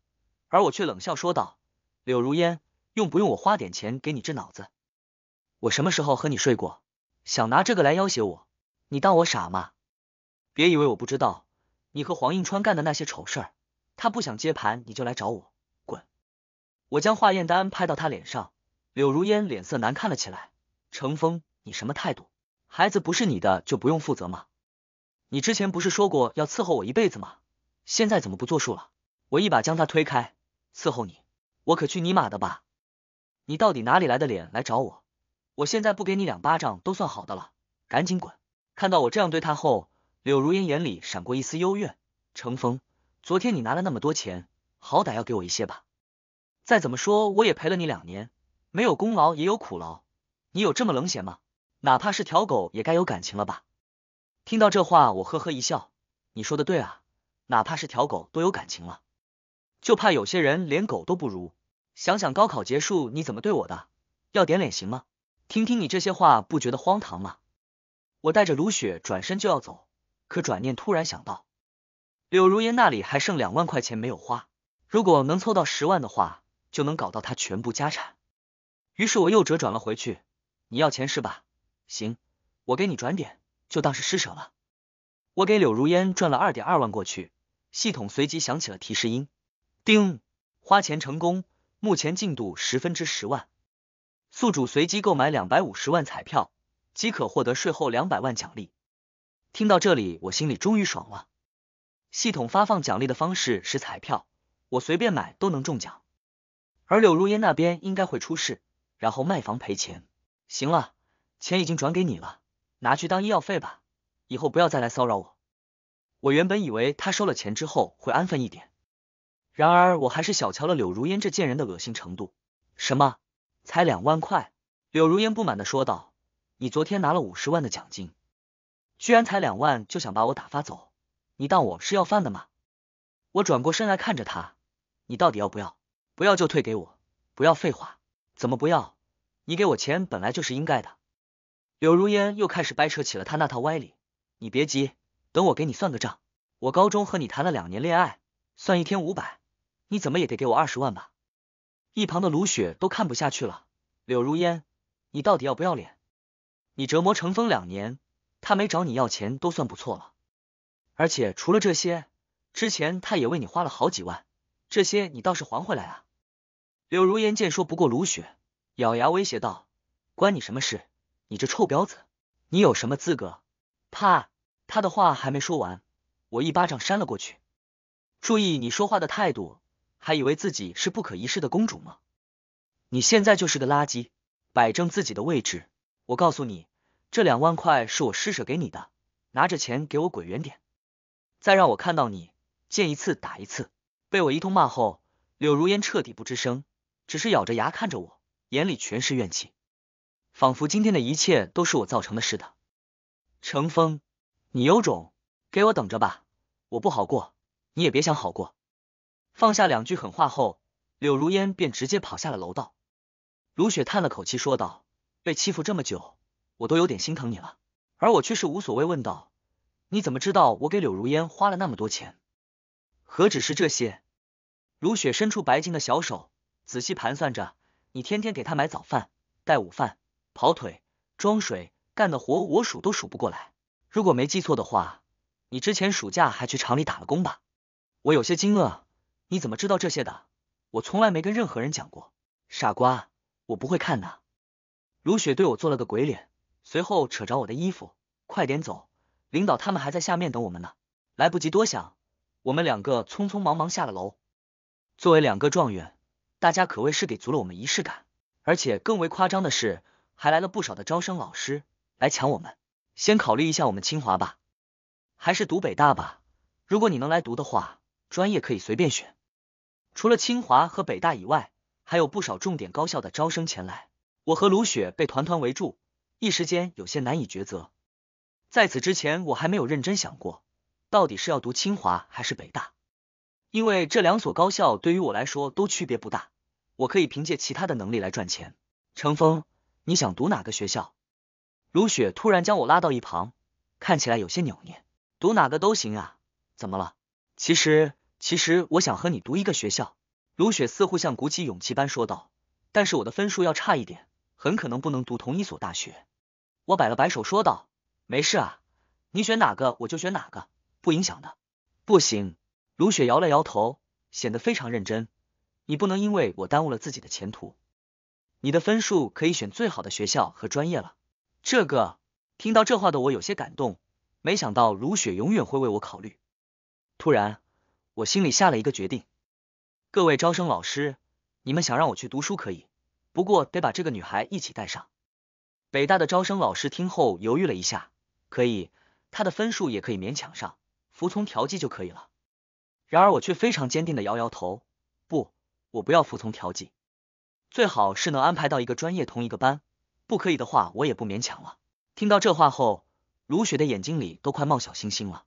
而我却冷笑说道：“柳如烟，用不用我花点钱给你治脑子？我什么时候和你睡过？想拿这个来要挟我？你当我傻吗？别以为我不知道你和黄映川干的那些丑事儿，他不想接盘你就来找我。”我将化验单拍到他脸上，柳如烟脸色难看了起来。程峰，你什么态度？孩子不是你的，就不用负责吗？你之前不是说过要伺候我一辈子吗？现在怎么不作数了？我一把将他推开，伺候你，我可去你妈的吧！你到底哪里来的脸来找我？我现在不给你两巴掌都算好的了，赶紧滚！看到我这样对他后，柳如烟眼里闪过一丝幽怨。程峰，昨天你拿了那么多钱，好歹要给我一些吧。再怎么说，我也陪了你两年，没有功劳也有苦劳。你有这么冷血吗？哪怕是条狗也该有感情了吧？听到这话，我呵呵一笑。你说的对啊，哪怕是条狗都有感情了，就怕有些人连狗都不如。想想高考结束你怎么对我的，要点脸行吗？听听你这些话，不觉得荒唐吗？我带着卢雪转身就要走，可转念突然想到，柳如烟那里还剩两万块钱没有花，如果能凑到十万的话。就能搞到他全部家产，于是我又折转了回去。你要钱是吧？行，我给你转点，就当是施舍了。我给柳如烟转了二点二万过去，系统随即响起了提示音：叮，花钱成功，目前进度十分之十万。宿主随机购买两百五十万彩票，即可获得税后两百万奖励。听到这里，我心里终于爽了。系统发放奖励的方式是彩票，我随便买都能中奖。而柳如烟那边应该会出事，然后卖房赔钱。行了，钱已经转给你了，拿去当医药费吧。以后不要再来骚扰我。我原本以为他收了钱之后会安分一点，然而我还是小瞧了柳如烟这贱人的恶心程度。什么？才两万块？柳如烟不满的说道：“你昨天拿了五十万的奖金，居然才两万就想把我打发走？你当我是要饭的吗？”我转过身来看着他：“你到底要不要？”不要就退给我，不要废话。怎么不要？你给我钱本来就是应该的。柳如烟又开始掰扯起了他那套歪理。你别急，等我给你算个账。我高中和你谈了两年恋爱，算一天五百，你怎么也得给我二十万吧？一旁的卢雪都看不下去了。柳如烟，你到底要不要脸？你折磨程峰两年，他没找你要钱都算不错了。而且除了这些，之前他也为你花了好几万。这些你倒是还回来啊！柳如烟见说不过卢雪，咬牙威胁道：“关你什么事？你这臭婊子，你有什么资格？”怕他的话还没说完，我一巴掌扇了过去。注意你说话的态度，还以为自己是不可一世的公主吗？你现在就是个垃圾，摆正自己的位置。我告诉你，这两万块是我施舍给你的，拿着钱给我滚远点，再让我看到你，见一次打一次。被我一通骂后，柳如烟彻底不吱声，只是咬着牙看着我，眼里全是怨气，仿佛今天的一切都是我造成的似的。程峰，你有种，给我等着吧！我不好过，你也别想好过。放下两句狠话后，柳如烟便直接跑下了楼道。如雪叹了口气说道：“被欺负这么久，我都有点心疼你了。”而我却是无所谓，问道：“你怎么知道我给柳如烟花了那么多钱？何止是这些？”卢雪伸出白净的小手，仔细盘算着你天天给他买早饭、带午饭、跑腿、装水干的活，我数都数不过来。如果没记错的话，你之前暑假还去厂里打了工吧？我有些惊愕，你怎么知道这些的？我从来没跟任何人讲过。傻瓜，我不会看的。如雪对我做了个鬼脸，随后扯着我的衣服，快点走，领导他们还在下面等我们呢。来不及多想，我们两个匆匆忙忙下了楼。作为两个状元，大家可谓是给足了我们仪式感。而且更为夸张的是，还来了不少的招生老师来抢我们。先考虑一下我们清华吧，还是读北大吧？如果你能来读的话，专业可以随便选。除了清华和北大以外，还有不少重点高校的招生前来。我和卢雪被团团围住，一时间有些难以抉择。在此之前，我还没有认真想过，到底是要读清华还是北大。因为这两所高校对于我来说都区别不大，我可以凭借其他的能力来赚钱。程峰，你想读哪个学校？卢雪突然将我拉到一旁，看起来有些扭捏。读哪个都行啊，怎么了？其实，其实我想和你读一个学校。卢雪似乎像鼓起勇气般说道。但是我的分数要差一点，很可能不能读同一所大学。我摆了摆手说道：“没事啊，你选哪个我就选哪个，不影响的。”不行。卢雪摇了摇头，显得非常认真。你不能因为我耽误了自己的前途，你的分数可以选最好的学校和专业了。这个听到这话的我有些感动，没想到卢雪永远会为我考虑。突然，我心里下了一个决定。各位招生老师，你们想让我去读书可以，不过得把这个女孩一起带上。北大的招生老师听后犹豫了一下，可以，她的分数也可以勉强上，服从调剂就可以了。然而我却非常坚定的摇摇头，不，我不要服从调剂，最好是能安排到一个专业同一个班，不可以的话我也不勉强了。听到这话后，卢雪的眼睛里都快冒小星星了。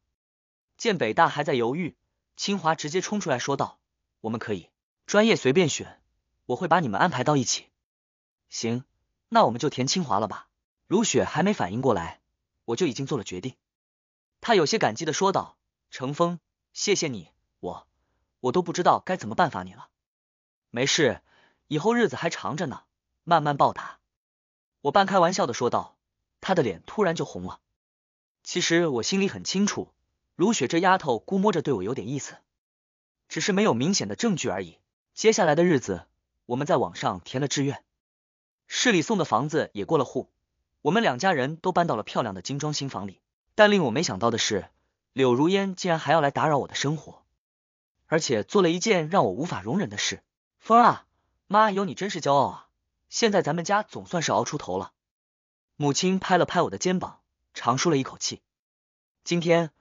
见北大还在犹豫，清华直接冲出来说道：“我们可以专业随便选，我会把你们安排到一起。”行，那我们就填清华了吧。卢雪还没反应过来，我就已经做了决定。他有些感激的说道：“程峰，谢谢你。”我，我都不知道该怎么办法你了。没事，以后日子还长着呢，慢慢报答。我半开玩笑的说道，他的脸突然就红了。其实我心里很清楚，卢雪这丫头估摸着对我有点意思，只是没有明显的证据而已。接下来的日子，我们在网上填了志愿，市里送的房子也过了户，我们两家人都搬到了漂亮的精装新房里。但令我没想到的是，柳如烟竟然还要来打扰我的生活。而且做了一件让我无法容忍的事。儿啊，妈有你真是骄傲啊！现在咱们家总算是熬出头了。母亲拍了拍我的肩膀，长舒了一口气。今天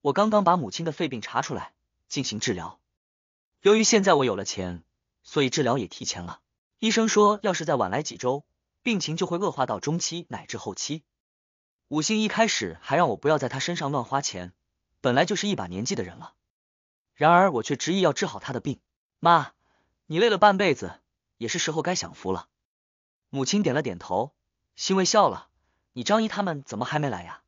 我刚刚把母亲的肺病查出来，进行治疗。由于现在我有了钱，所以治疗也提前了。医生说，要是再晚来几周，病情就会恶化到中期乃至后期。五星一开始还让我不要在他身上乱花钱，本来就是一把年纪的人了。然而我却执意要治好他的病。妈，你累了半辈子，也是时候该享福了。母亲点了点头，欣慰笑了。你张姨他们怎么还没来呀？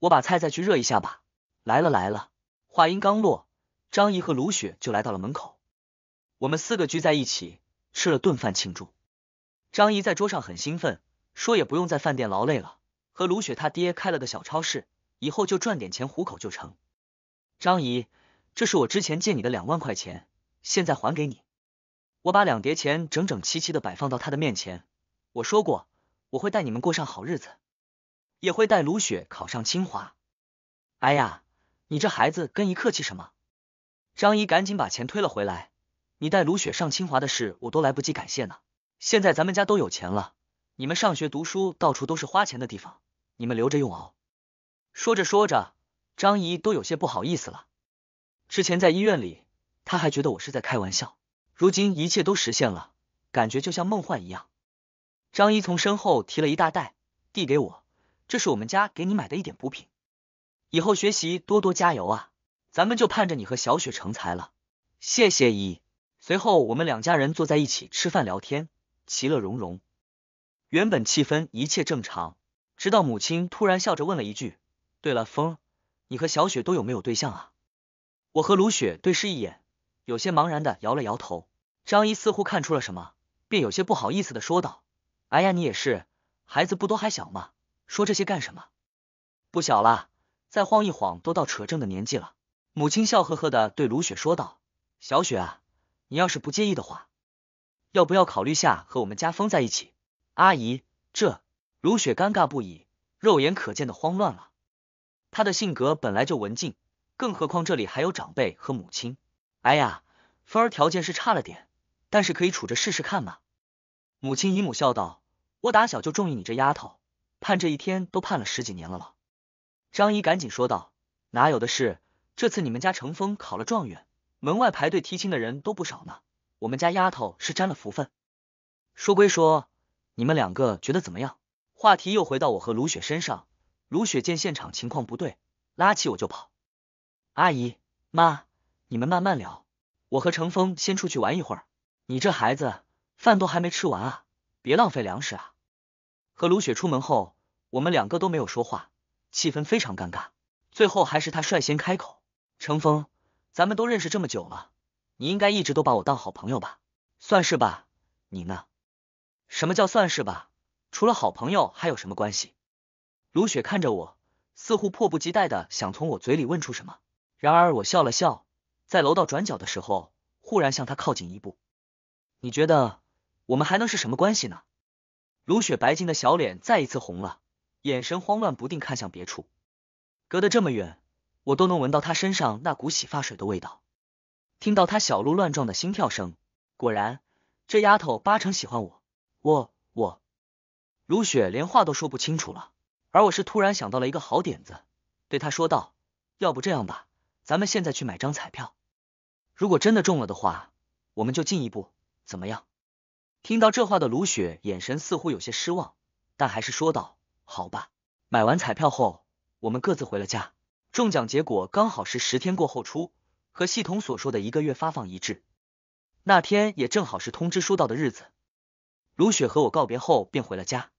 我把菜再去热一下吧。来了来了。话音刚落，张姨和卢雪就来到了门口。我们四个聚在一起吃了顿饭庆祝。张姨在桌上很兴奋，说也不用在饭店劳累了，和卢雪他爹开了个小超市，以后就赚点钱糊口就成。张姨。这是我之前借你的两万块钱，现在还给你。我把两叠钱整整齐齐的摆放到他的面前。我说过，我会带你们过上好日子，也会带卢雪考上清华。哎呀，你这孩子跟姨客气什么？张姨赶紧把钱推了回来。你带卢雪上清华的事，我都来不及感谢呢。现在咱们家都有钱了，你们上学读书到处都是花钱的地方，你们留着用哦。说着说着，张姨都有些不好意思了。之前在医院里，他还觉得我是在开玩笑，如今一切都实现了，感觉就像梦幻一样。张姨从身后提了一大袋，递给我，这是我们家给你买的一点补品，以后学习多多加油啊，咱们就盼着你和小雪成才了。谢谢姨。随后我们两家人坐在一起吃饭聊天，其乐融融。原本气氛一切正常，直到母亲突然笑着问了一句：“对了，峰，你和小雪都有没有对象啊？”我和卢雪对视一眼，有些茫然的摇了摇头。张姨似乎看出了什么，便有些不好意思的说道：“哎呀，你也是，孩子不都还小吗？说这些干什么？不小了，再晃一晃都到扯证的年纪了。”母亲笑呵呵的对卢雪说道：“小雪啊，你要是不介意的话，要不要考虑下和我们家峰在一起？”阿姨，这卢雪尴尬不已，肉眼可见的慌乱了。她的性格本来就文静。更何况这里还有长辈和母亲。哎呀，芬儿条件是差了点，但是可以处着试试看嘛。母亲姨母笑道：“我打小就中意你这丫头，盼这一天都盼了十几年了了。”张姨赶紧说道：“哪有的事？这次你们家成风考了状元，门外排队提亲的人都不少呢。我们家丫头是沾了福分。”说归说，你们两个觉得怎么样？话题又回到我和卢雪身上。卢雪见现场情况不对，拉起我就跑。阿姨，妈，你们慢慢聊，我和程峰先出去玩一会儿。你这孩子，饭都还没吃完啊，别浪费粮食啊。和卢雪出门后，我们两个都没有说话，气氛非常尴尬。最后还是他率先开口：“程峰，咱们都认识这么久了，你应该一直都把我当好朋友吧？算是吧？你呢？什么叫算是吧？除了好朋友还有什么关系？”卢雪看着我，似乎迫不及待的想从我嘴里问出什么。然而我笑了笑，在楼道转角的时候，忽然向他靠近一步。你觉得我们还能是什么关系呢？卢雪白净的小脸再一次红了，眼神慌乱不定，看向别处。隔得这么远，我都能闻到他身上那股洗发水的味道，听到他小鹿乱撞的心跳声。果然，这丫头八成喜欢我。我我，卢雪连话都说不清楚了。而我是突然想到了一个好点子，对他说道：“要不这样吧。”咱们现在去买张彩票，如果真的中了的话，我们就进一步，怎么样？听到这话的卢雪眼神似乎有些失望，但还是说道：“好吧。”买完彩票后，我们各自回了家。中奖结果刚好是十天过后出，和系统所说的一个月发放一致。那天也正好是通知书到的日子。卢雪和我告别后便回了家，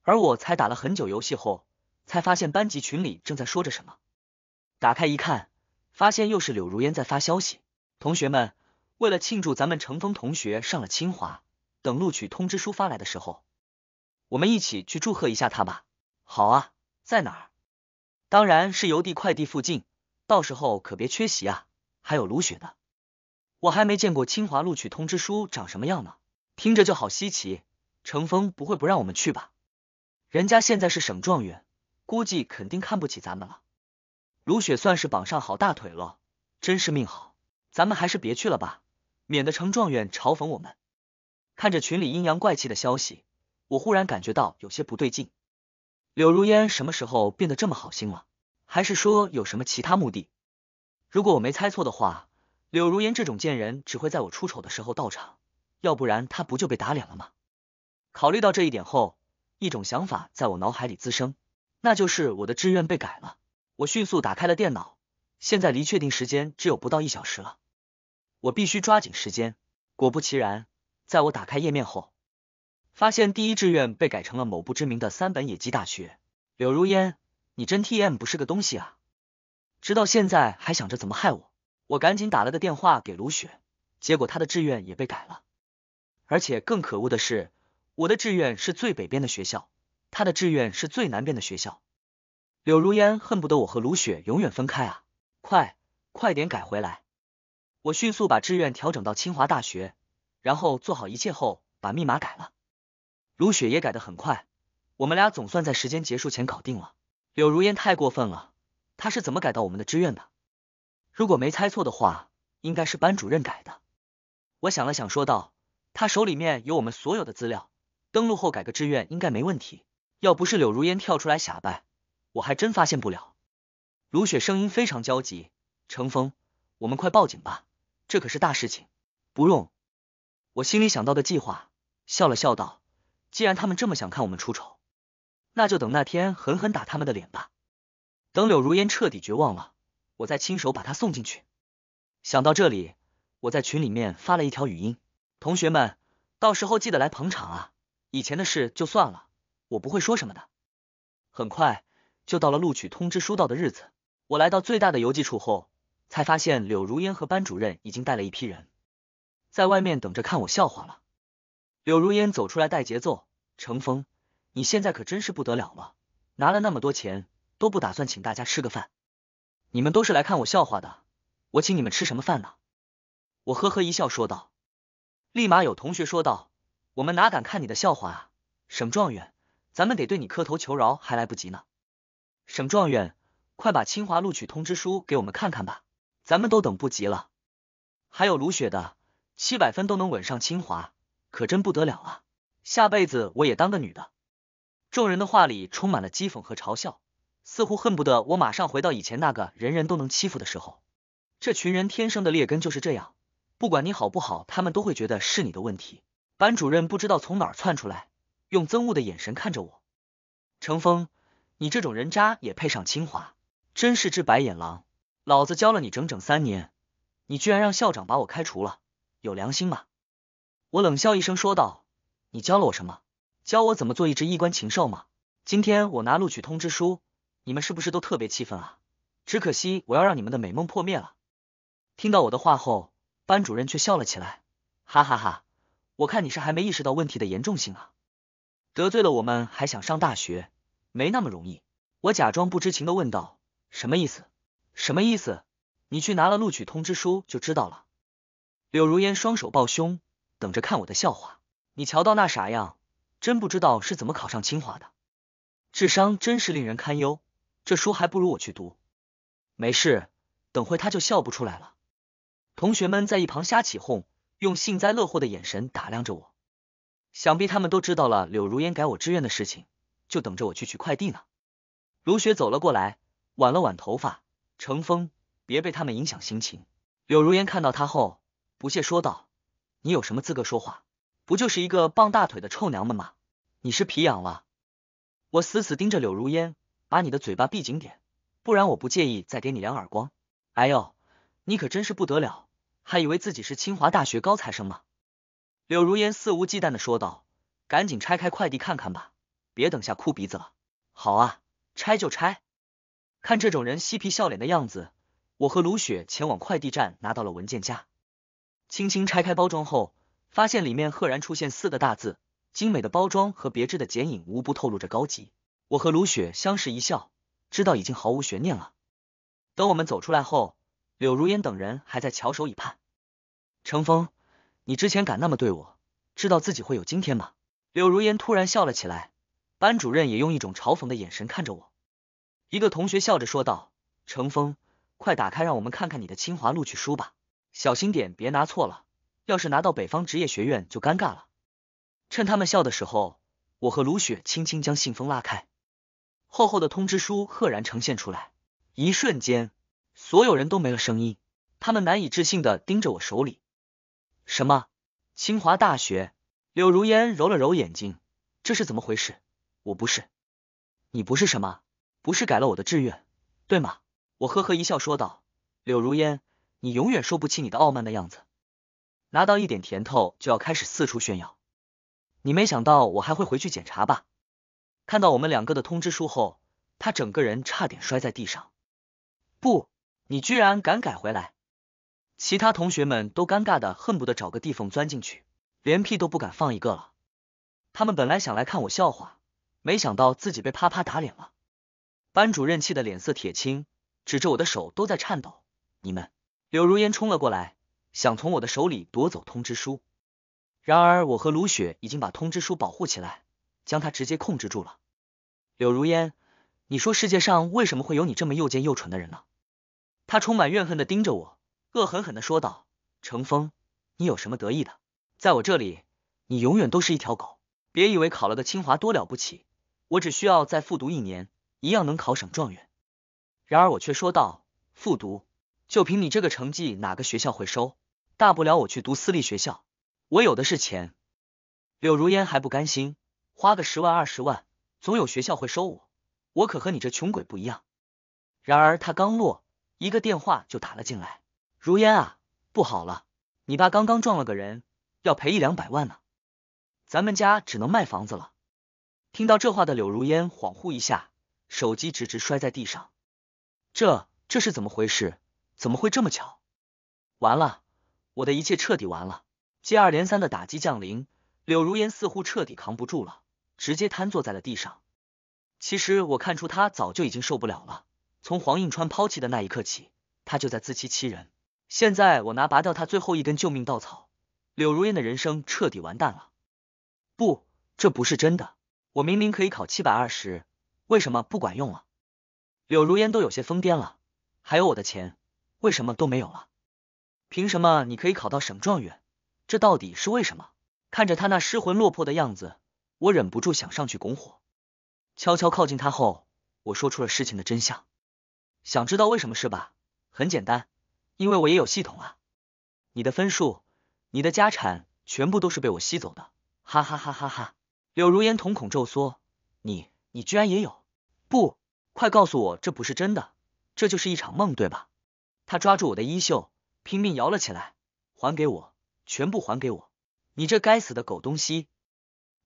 而我才打了很久游戏后，才发现班级群里正在说着什么。打开一看。发现又是柳如烟在发消息。同学们，为了庆祝咱们程峰同学上了清华，等录取通知书发来的时候，我们一起去祝贺一下他吧。好啊，在哪儿？当然是邮递快递附近，到时候可别缺席啊。还有卢雪呢，我还没见过清华录取通知书长什么样呢，听着就好稀奇。程峰不会不让我们去吧？人家现在是省状元，估计肯定看不起咱们了。卢雪算是绑上好大腿了，真是命好。咱们还是别去了吧，免得成状元嘲讽我们。看着群里阴阳怪气的消息，我忽然感觉到有些不对劲。柳如烟什么时候变得这么好心了？还是说有什么其他目的？如果我没猜错的话，柳如烟这种贱人只会在我出丑的时候到场，要不然她不就被打脸了吗？考虑到这一点后，一种想法在我脑海里滋生，那就是我的志愿被改了。我迅速打开了电脑，现在离确定时间只有不到一小时了，我必须抓紧时间。果不其然，在我打开页面后，发现第一志愿被改成了某不知名的三本野鸡大学。柳如烟，你真 tm 不是个东西啊！直到现在还想着怎么害我。我赶紧打了个电话给卢雪，结果她的志愿也被改了，而且更可恶的是，我的志愿是最北边的学校，她的志愿是最南边的学校。柳如烟恨不得我和卢雪永远分开啊！快，快点改回来！我迅速把志愿调整到清华大学，然后做好一切后，把密码改了。卢雪也改得很快，我们俩总算在时间结束前搞定了。柳如烟太过分了，她是怎么改到我们的志愿的？如果没猜错的话，应该是班主任改的。我想了想，说道：“他手里面有我们所有的资料，登录后改个志愿应该没问题。要不是柳如烟跳出来瞎掰。”我还真发现不了，卢雪声音非常焦急。程峰，我们快报警吧，这可是大事情。不用，我心里想到的计划，笑了笑道：“既然他们这么想看我们出丑，那就等那天狠狠打他们的脸吧。等柳如烟彻底绝望了，我再亲手把她送进去。”想到这里，我在群里面发了一条语音：“同学们，到时候记得来捧场啊。以前的事就算了，我不会说什么的。”很快。就到了录取通知书到的日子，我来到最大的邮寄处后，才发现柳如烟和班主任已经带了一批人，在外面等着看我笑话了。柳如烟走出来带节奏，程峰，你现在可真是不得了了，拿了那么多钱都不打算请大家吃个饭，你们都是来看我笑话的，我请你们吃什么饭呢？我呵呵一笑说道，立马有同学说道：“我们哪敢看你的笑话啊，省状元，咱们得对你磕头求饶还来不及呢。”省状元，快把清华录取通知书给我们看看吧，咱们都等不及了。还有卢雪的，七百分都能稳上清华，可真不得了啊！下辈子我也当个女的。众人的话里充满了讥讽和嘲笑，似乎恨不得我马上回到以前那个人人都能欺负的时候。这群人天生的劣根就是这样，不管你好不好，他们都会觉得是你的问题。班主任不知道从哪儿窜出来，用憎恶的眼神看着我，程峰。你这种人渣也配上清华，真是只白眼狼！老子教了你整整三年，你居然让校长把我开除了，有良心吗？我冷笑一声说道：“你教了我什么？教我怎么做一只衣冠禽兽吗？今天我拿录取通知书，你们是不是都特别气愤啊？只可惜我要让你们的美梦破灭了。”听到我的话后，班主任却笑了起来：“哈哈哈，我看你是还没意识到问题的严重性啊，得罪了我们还想上大学？”没那么容易，我假装不知情的问道：“什么意思？什么意思？你去拿了录取通知书就知道了。”柳如烟双手抱胸，等着看我的笑话。你瞧到那傻样，真不知道是怎么考上清华的，智商真是令人堪忧。这书还不如我去读。没事，等会他就笑不出来了。同学们在一旁瞎起哄，用幸灾乐祸的眼神打量着我。想必他们都知道了柳如烟改我志愿的事情。就等着我去取快递呢。卢雪走了过来，挽了挽头发，程峰，别被他们影响心情。柳如烟看到她后，不屑说道：“你有什么资格说话？不就是一个傍大腿的臭娘们吗？你是皮痒了？”我死死盯着柳如烟，把你的嘴巴闭紧点，不然我不介意再给你两耳光。哎呦，你可真是不得了，还以为自己是清华大学高材生吗？柳如烟肆无忌惮的说道：“赶紧拆开快递看看吧。”别等下哭鼻子了。好啊，拆就拆。看这种人嬉皮笑脸的样子，我和卢雪前往快递站拿到了文件夹，轻轻拆开包装后，发现里面赫然出现四个大字。精美的包装和别致的剪影无不透露着高级。我和卢雪相视一笑，知道已经毫无悬念了。等我们走出来后，柳如烟等人还在翘首以盼。程峰，你之前敢那么对我，知道自己会有今天吗？柳如烟突然笑了起来。班主任也用一种嘲讽的眼神看着我。一个同学笑着说道：“程峰，快打开，让我们看看你的清华录取书吧。小心点，别拿错了。要是拿到北方职业学院，就尴尬了。”趁他们笑的时候，我和卢雪轻轻将信封拉开，厚厚的通知书赫然呈现出来。一瞬间，所有人都没了声音，他们难以置信的盯着我手里。什么？清华大学？柳如烟揉了揉眼睛，这是怎么回事？我不是，你不是什么，不是改了我的志愿，对吗？我呵呵一笑说道：“柳如烟，你永远说不起你的傲慢的样子，拿到一点甜头就要开始四处炫耀。你没想到我还会回去检查吧？看到我们两个的通知书后，他整个人差点摔在地上。不，你居然敢改回来！其他同学们都尴尬的恨不得找个地缝钻进去，连屁都不敢放一个了。他们本来想来看我笑话。”没想到自己被啪啪打脸了，班主任气得脸色铁青，指着我的手都在颤抖。你们，柳如烟冲了过来，想从我的手里夺走通知书。然而我和卢雪已经把通知书保护起来，将他直接控制住了。柳如烟，你说世界上为什么会有你这么又贱又蠢的人呢？他充满怨恨的盯着我，恶狠狠的说道：“程峰，你有什么得意的？在我这里，你永远都是一条狗。别以为考了个清华多了不起。”我只需要再复读一年，一样能考省状元。然而我却说道：“复读，就凭你这个成绩，哪个学校会收？大不了我去读私立学校，我有的是钱。”柳如烟还不甘心，花个十万二十万，总有学校会收我。我可和你这穷鬼不一样。然而他刚落一个电话就打了进来：“如烟啊，不好了，你爸刚刚撞了个人，要赔一两百万呢，咱们家只能卖房子了。”听到这话的柳如烟恍惚一下，手机直直摔在地上。这这是怎么回事？怎么会这么巧？完了，我的一切彻底完了。接二连三的打击降临，柳如烟似乎彻底扛不住了，直接瘫坐在了地上。其实我看出他早就已经受不了了。从黄应川抛弃的那一刻起，他就在自欺欺人。现在我拿拔掉他最后一根救命稻草，柳如烟的人生彻底完蛋了。不，这不是真的。我明明可以考七百二十，为什么不管用了？柳如烟都有些疯癫了。还有我的钱，为什么都没有了？凭什么你可以考到省状元？这到底是为什么？看着他那失魂落魄的样子，我忍不住想上去拱火。悄悄靠近他后，我说出了事情的真相。想知道为什么是吧？很简单，因为我也有系统啊。你的分数，你的家产，全部都是被我吸走的。哈哈哈哈哈。柳如烟瞳孔骤缩，你你居然也有？不，快告诉我这不是真的，这就是一场梦，对吧？他抓住我的衣袖，拼命摇了起来，还给我，全部还给我！你这该死的狗东西！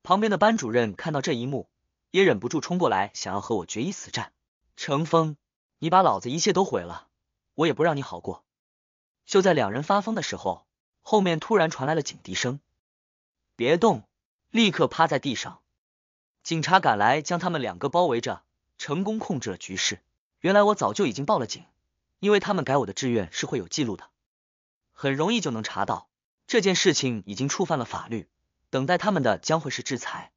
旁边的班主任看到这一幕，也忍不住冲过来，想要和我决一死战。程峰，你把老子一切都毁了，我也不让你好过！就在两人发疯的时候，后面突然传来了警笛声，别动！立刻趴在地上，警察赶来将他们两个包围着，成功控制了局势。原来我早就已经报了警，因为他们改我的志愿是会有记录的，很容易就能查到。这件事情已经触犯了法律，等待他们的将会是制裁。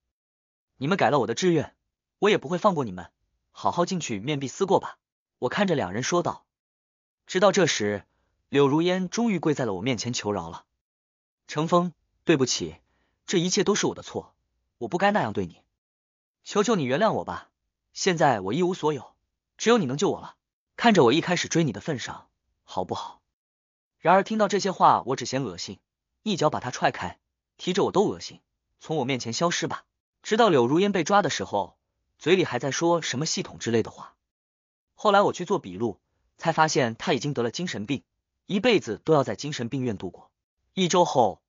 你们改了我的志愿，我也不会放过你们，好好进去面壁思过吧。我看着两人说道。直到这时，柳如烟终于跪在了我面前求饶了：“程峰，对不起。”这一切都是我的错，我不该那样对你，求求你原谅我吧。现在我一无所有，只有你能救我了。看着我一开始追你的份上，好不好？然而听到这些话，我只嫌恶心，一脚把他踹开，提着我都恶心。从我面前消失吧。直到柳如烟被抓的时候，嘴里还在说什么系统之类的话。后来我去做笔录，才发现他已经得了精神病，一辈子都要在精神病院度过。一周后。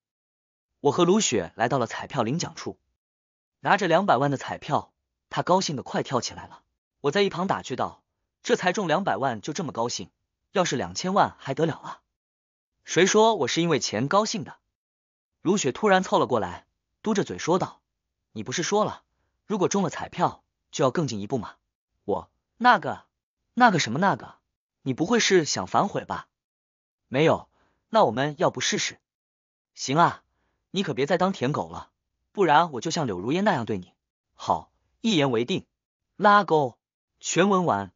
我和卢雪来到了彩票领奖处，拿着两百万的彩票，他高兴的快跳起来了。我在一旁打趣道：“这才中两百万就这么高兴，要是两千万还得了啊？”谁说我是因为钱高兴的？卢雪突然凑了过来，嘟着嘴说道：“你不是说了，如果中了彩票就要更进一步吗？我那个那个什么那个，你不会是想反悔吧？”“没有，那我们要不试试？”“行啊。”你可别再当舔狗了，不然我就像柳如烟那样对你好。一言为定，拉钩。全文完。